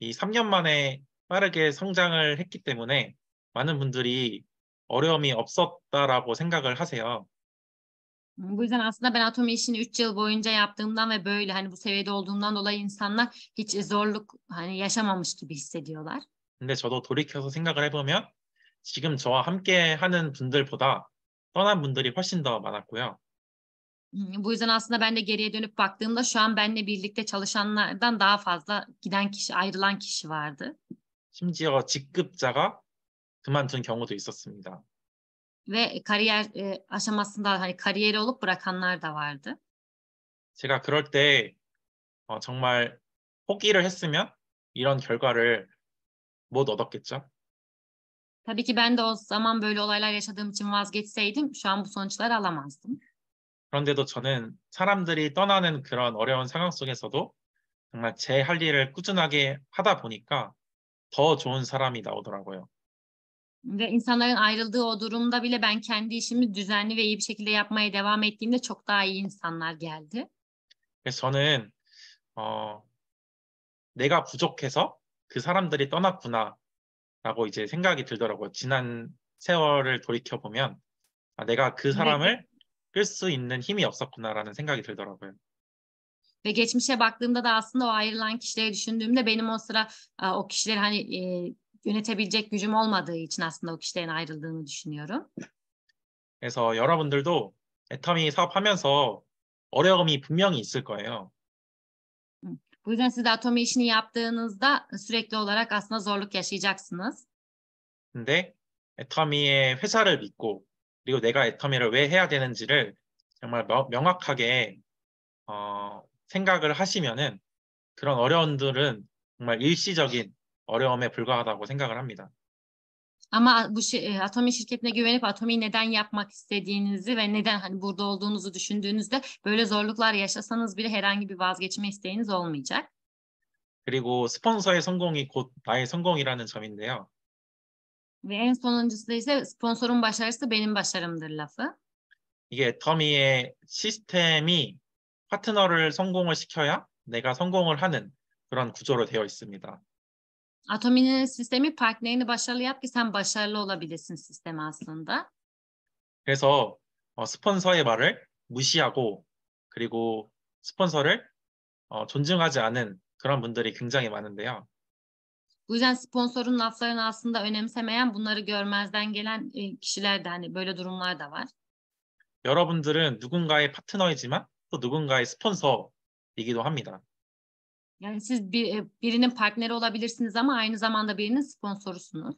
이 3년 만에 빠르게 성장을 했기 때문에 많은 분들이 어려움이 없었다라고 생각을 haseyo. Bu yüzden aslında ben atomi işini 3 yıl boyunca yaptığımdan ve böyle hani bu seviyede olduğumdan dolayı insanlar hiç zorluk hani yaşamamış gibi hissediyorlar. 근데 저도 돌이켜서 생각을 해보면 지금 저와 함께 하는 분들보다 떠난 분들이 훨씬 더 많았고요. Bu yüzden aslında ben de geriye dönüp baktığımda şu an benle birlikte çalışanlardan daha fazla giden kişi, ayrılan kişi vardı. 심지어 직급자가 그만둔 경우도 있었습니다. Ve kariyer e, aşamasında hani kariyeri olup bırakanlar da vardı. 제가 그럴 때 어, 정말 포기를 했으면 이런 결과를 못 얻었겠죠. Tabii ki ben de o zaman böyle olaylar yaşadığım için vazgeçseydim şu an bu sonuçları alamazdım. 그런데도 저는 사람들이 떠나는 그런 어려운 상황 속에서도 정말 제 할 일을 꾸준하게 하다 보니까 더 좋은 사람이 나오더라고요. ve insanların ayrıldığı o durumda bile ben kendi işimi düzenli ve iyi bir şekilde yapmaya devam ettiğimde çok daha iyi insanlar geldi. Ve 저는 어, 내가 부족해서 그 사람들이 떠났구나라고 이제 생각이 들더라고요. 지난 세월을 돌이켜 보면 아, 내가 그 사람을 네. 끌수 있는 힘이 없었구나라는 생각이 들더라고요. Ve geçmişe baktığımda da aslında o ayrılan kişileri düşündüğümde benim o sıra o kişileri hani yönetebilecek gücüm olmadığı için aslında o kişiden ayrıldığını düşünüyorum. 그래서 여러분들도 애터미 사업하면서 어려움이 분명히 있을 거예요. Bu yüzden siz de atomi işini yaptığınızda sürekli olarak aslında zorluk yaşayacaksınız. 근데 애터미의 회사를 믿고 그리고 내가 애터미를 왜 해야 되는지를 정말 명, 명확하게 어, 생각을 하시면은 그런 어려움들은 정말 일시적인 어려움에 불과하다고 생각을 합니다. Ama bu şey, Atomi şirketine güvenip Atomi'yi neden yapmak istediğinizi ve neden hani burada olduğunuzu düşündüğünüzde böyle zorluklar yaşasanız bile herhangi bir vazgeçme isteğiniz olmayacak. 그리고 스폰서의 성공이 곧 나의 성공이라는 점인데요. Ve en sonuncusu da ise sponsorun başarısı benim başarımdır lafı. 이게 터미의 시스템이 파트너를 성공을 시켜야 내가 성공을 하는 그런 구조로 되어 있습니다. Atominin sistemi partnerini başarılı yap ki sen başarılı olabilirsin sistemi aslında. 그래서 어, 스폰서의 말을 무시하고 그리고 스폰서를 어, 존중하지 않은 그런 분들이 굉장히 많은데요. Bu yüzden sponsorun laflarını aslında önemsemeyen, bunları görmezden gelen kişiler de hani böyle durumlar da var. 여러분들은 누군가의 파트너이지만 또 누군가의 스폰서이기도 합니다. Yani siz bir, birinin partneri olabilirsiniz ama aynı zamanda birinin sponsorusunuz.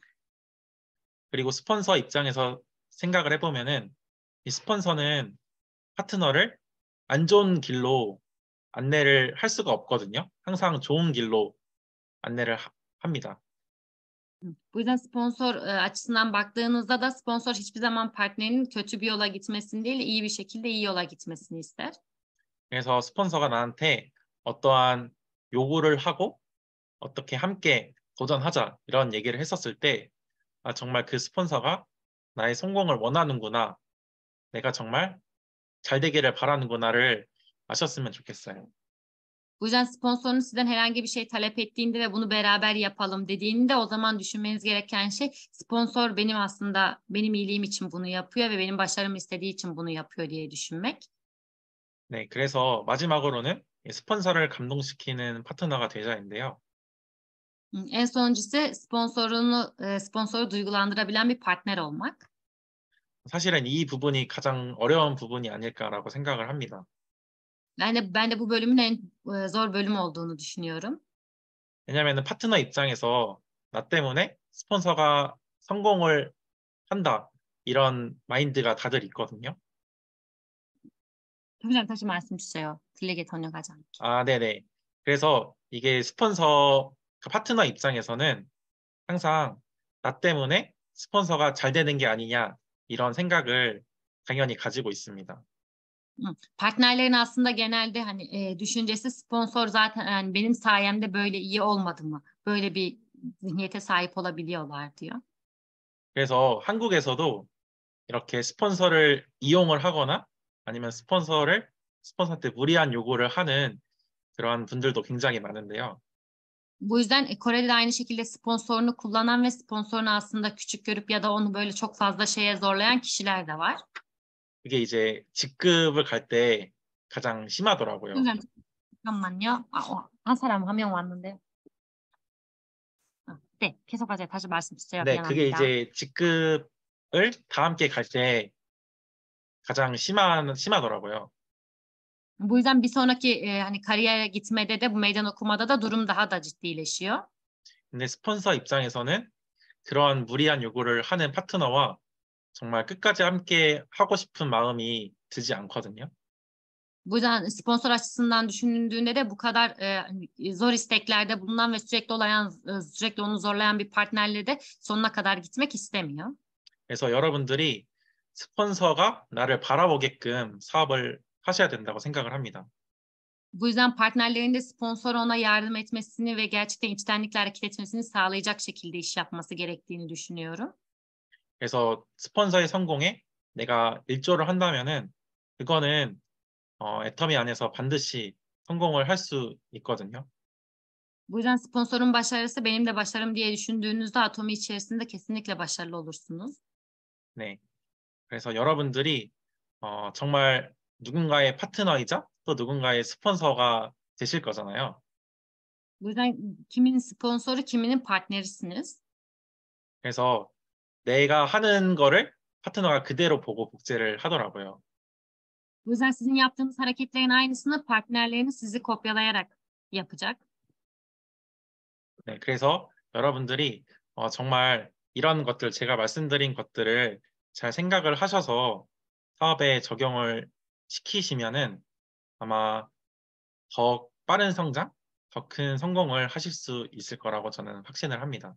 그리고 스폰서 입장에서 생각을 해보면은 이 스폰서는 파트너를 안 좋은 길로 안내를 할 수가 없거든요. 항상 좋은 길로 안내를 하, 합니다. Bu yüzden sponsor açısından baktığınızda da sponsor hiçbir zaman partnerinin kötü bir yola gitmesini değil, iyi bir şekilde iyi yola gitmesini ister. 그래서 스폰서가 나한테 어떠한 요거를 하고 어떻게 함께 도전하자 이런 얘기를 했었을 때 아, 정말 그 스폰서가 나의 성공을 원하는구나 내가 정말 잘 되기를 바라는구나를 아셨으면 좋겠어요. Bu yüzden sponsorun sizden herhangi bir şey talep ettiğinde ve bunu beraber yapalım dediğinde o zaman düşünmeniz gereken şey sponsor benim aslında benim iyiliğim için bunu yapıyor ve benim başarımı istediği için bunu yapıyor diye düşünmek. 네, 그래서 마지막으로는 스폰서를 감동시키는 파트너가 되자인데요. En sonuncusu sponsorunu sponsoru duygulandırabilen bir partner olmak. 사실은 이 부분이 가장 어려운 부분이 아닐까라고 생각을 합니다. Ben de, ben de bu bölümün en zor bölüm olduğunu düşünüyorum. 왜냐하면 파트너 입장에서 나 때문에 스폰서가 성공을 한다 이런 마인드가 다들 있거든요. 부장 다시 말씀 주세요. 들리게 번역하지 않게. 아, 네네. 그래서 이게 스폰서 그 파트너 입장에서는 항상 나 때문에 스폰서가 잘 되는 게 아니냐 이런 생각을 당연히 ga지고 있습니다. Partnerlerin aslında genelde hani e, düşüncesi sponsor zaten yani benim sayemde böyle iyi olmadı mı? Böyle bir zihniyete sahip olabiliyorlar diyor. 그래서 한국에서도 이렇게 스폰서를 이용을 하거나 아니면 스폰서를 스폰서한테 무리한 요구를 하는 그러한 분들도 굉장히 많은데요. Bu yüzden Kore'de de aynı şekilde sponsorunu kullanan ve sponsorunu aslında küçük görüp ya da onu böyle çok fazla şeye zorlayan kişiler de var. 그게 이제 직급을 갈 때 가장 심하더라고요. 잠깐만요. 아, 한 사람 한 명 왔는데. 네, 계속하세요. 다시 말씀 주세요. 네, 미안합니다. 그게 이제 직급을 다 함께 갈때 가장 심한 심하더라고요. Bu yüzden bir sonraki e, hani kariyere gitmede de bu meydan okumada da durum daha da ciddileşiyor. 근데 스폰서 입장에서는 그러한 무리한 요구를 하는 파트너와 정말 끝까지 함께 하고 싶은 마음이 들지 않거든요. Bu yüzden sponsor açısından düşündüğünde de bu kadar e, zor isteklerde bulunan ve sürekli olayan sürekli onu zorlayan bir partnerle de sonuna kadar gitmek istemiyor. 그래서 여러분들이 스폰서가 나를 바라보게끔 사업을 하셔야 된다고 생각을 합니다. Bu yüzden partnerlerin de sponsor ona yardım etmesini ve gerçekten içtenlikle hareket etmesini sağlayacak şekilde iş yapması gerektiğini düşünüyorum. 그래서 스폰서의 성공에 내가 일조를 한다면은 그거는 어, 애터미 안에서 반드시 성공을 할 수 있거든요. Bu yüzden sponsorun başarısı benim de başarım diye düşündüğünüzde Atomi içerisinde kesinlikle başarılı olursunuz. 네. 그래서 여러분들이 어, 정말 누군가의 파트너이자 또 누군가의 스폰서가 되실 거잖아요. Bu yüzden kimin sponsoru, kiminin partnerisiniz. 그래서 내가 하는 거를 파트너가 그대로 보고 복제를 하더라고요. Bu yüzden sizin yaptığınız hareketlerin aynısını partnerleriniz sizi kopyalayarak yapacak. 네, 그래서 여러분들이 어, 정말 이런 것들 제가 말씀드린 것들을 잘 생각을 하셔서 사업에 적용을 시키시면은 아마 더 빠른 성장, 더 큰 성공을 하실 수 있을 거라고 저는 확신을 합니다.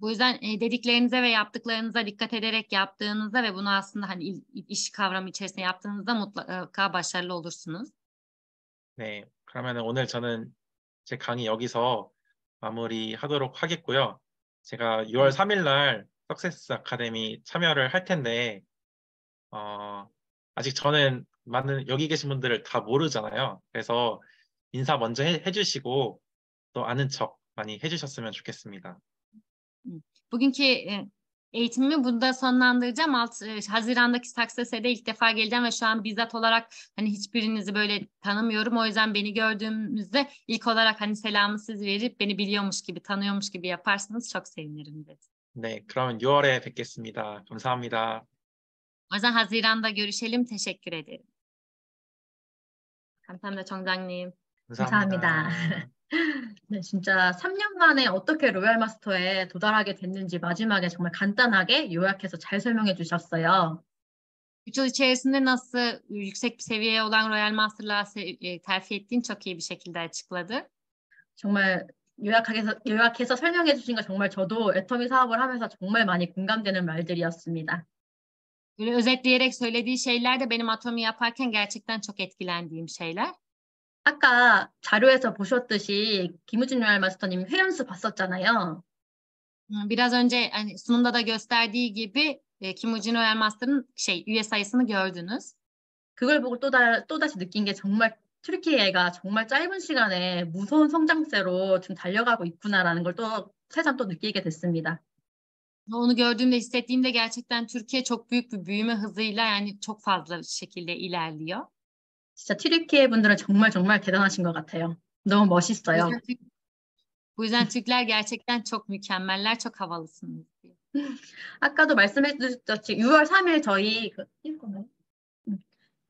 Bu yüzden dediklerinize ve yaptıklarınıza dikkat ederek yaptığınızda ve bunu aslında hani iş kavramı içerisinde yaptığınızda mutlaka başarılı olursunuz. 네, 그러면 오늘 저는 제 강의 여기서 마무리하도록 하겠고요. 제가 6월 3일 날 석세스 아카데미 참여를 할 텐데 어, 아직 저는 많은 여기 계신 분들을 다 모르잖아요. 그래서 인사 먼저 해, 해주시고 또 아는 척 많이 해주셨으면 좋겠습니다. Bugünkü e, eğitimimi bunda sonlandıracağım. Alt, e, Haziran'daki Sakses'e ilk defa geleceğim ve şu an bizzat olarak hani hiçbirinizi böyle tanımıyorum. O yüzden beni gördüğümüzde ilk olarak hani selamı siz verip beni biliyormuş gibi, tanıyormuş gibi yaparsanız çok sevinirim dedi. 네, 그러면 6월에 뵙겠습니다. 감사합니다. O yüzden Haziran'da görüşelim. Teşekkür ederim. 감사합니다, 정장님. 감사합니다. 감사합니다. 네, 진짜 3년 만에 어떻게 로얄 마스터에 도달하게 됐는지 마지막에 정말 간단하게 요약해서 잘 설명해 주셨어요. 3 yıl içerisinde nasıl yüksek bir seviyeye olan Royal Master'la terfi ettiğini çok iyi bir şekilde açıkladı. 정말 요약해서, 요약해서 설명해 주신 거 정말 저도 애터미 사업을 하면서 정말 많이 공감되는 말들이었습니다. Böyle özetleyerek söylediği şeyler de benim atomi yaparken gerçekten çok etkilendiğim şeyler. 아까 자료에서 보셨듯이 김우진 로얄 마스터님 회원수 봤었잖아요. Biraz önce hani sunumda da gösterdiği gibi e, Kimujin Royal Master'ın şey üye sayısını gördünüz. 그걸 보고 또다 또다시 느낀 게 정말 트리키애가 정말 짧은 시간에 무서운 성장세로 지금 달려가고 있구나라는 걸 또 새삼 또 느끼게 됐습니다. Onu gördüğümde hissettiğimde gerçekten Türkiye çok büyük bir büyüme hızıyla yani çok fazla şekilde ilerliyor. 진짜 트리키애 분들은 정말 정말 대단하신 것 같아요. 너무 멋있어요. Bu yüzden Türkler gerçekten çok mükemmeller, çok havalısınız. 아까도 말씀해 주셨듯이 6월 3일 저희 그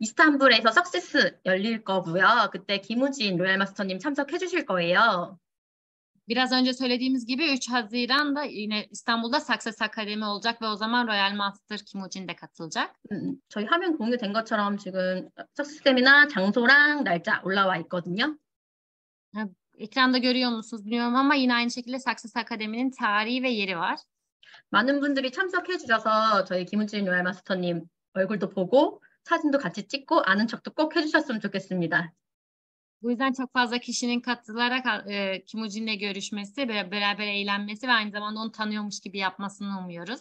이스탄불에서 석세스 열릴 거고요. 그때 김우진 로얄 마스터님 참석해 주실 거예요. Biraz önce söylediğimiz gibi 3 Haziran'da yine İstanbul'da Success Akademi olacak ve o zaman Royal Master Kim Ujin de katılacak. 음, 저희 화면 공유된 것처럼 지금 석세스 세미나 장소랑 날짜 올라와 있거든요. Ekranda görüyor musunuz bilmiyorum ama yine aynı şekilde Success Akademi'nin tarihi ve yeri var. 많은 분들이 참석해 주셔서 저희 김우진 로얄 마스터님 얼굴도 보고 사진도 같이 찍고 아는 척도 꼭 해주셨으면 좋겠습니다. Bu yüzden çok fazla kişinin katılarak e, Kimucin'le görüşmesi, beraber eğlenmesi ve aynı zamanda onu tanıyormuş gibi yapmasını umuyoruz.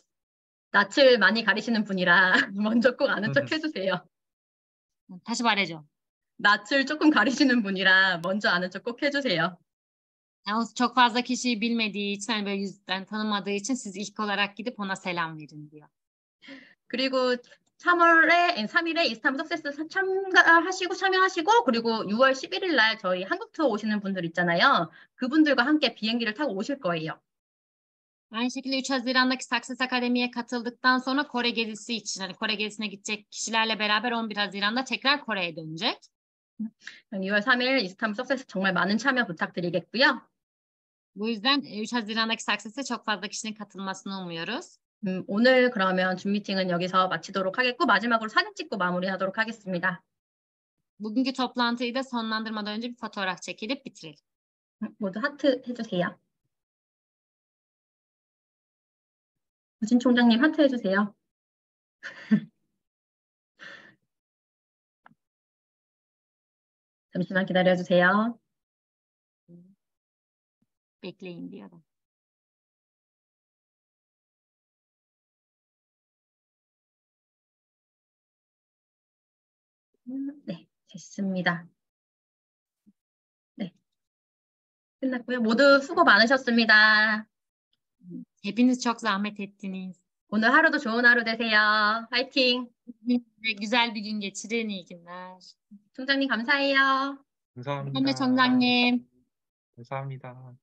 낯을 많이 가리시는 분이라 먼저 꼭 아는 척 해주세요. 다시 말해줘. 낯을 조금 가리시는 분이라 먼저 아는 척꼭 해주세요. Yalnız çok fazla kişiyi bilmediği için, yani böyle yüzden tanımadığı için siz ilk olarak gidip ona selam verin diyor. 그리고 3월에 3일에 이스타브 석세스 참가하시고 참여하시고 그리고 6월 11일 날 저희 한국 투어 오시는 분들 있잖아요. 그분들과 함께 비행기를 타고 오실 거예요. Aynı şekilde 3 Haziran'daki Success Akademi'ye katıldıktan sonra Kore gezisi için hani Kore gezisine gidecek kişilerle beraber 11 Haziran'da tekrar Kore'ye dönecek. 6월 3일 이스탄불 석세스 정말 많은 참여 부탁드리겠고요. Bu yüzden 3 Haziran'daki Success'e çok fazla kişinin katılmasını umuyoruz. 음, 오늘 그러면 줌 미팅은 여기서 마치도록 하겠고 마지막으로 사진 찍고 마무리하도록 하겠습니다. Bugünkü toplantıyı da sonlandırmadan önce bir fotoğraf çekilip bitirelim. 모두 하트 해주세요. 우진 총장님 하트 해주세요. 잠시만 기다려주세요. Bekleyin diyorum. 네, 됐습니다. 네, 끝났고요. 모두 수고 많으셨습니다. h 빈 p 척 n 아메 테 o k z a 오늘 하루도 좋은 하루 되세요. 화이팅 네, güzel bir gün 총장님 감사해요. 감사합니다. 선배 총장님. 감사합니다.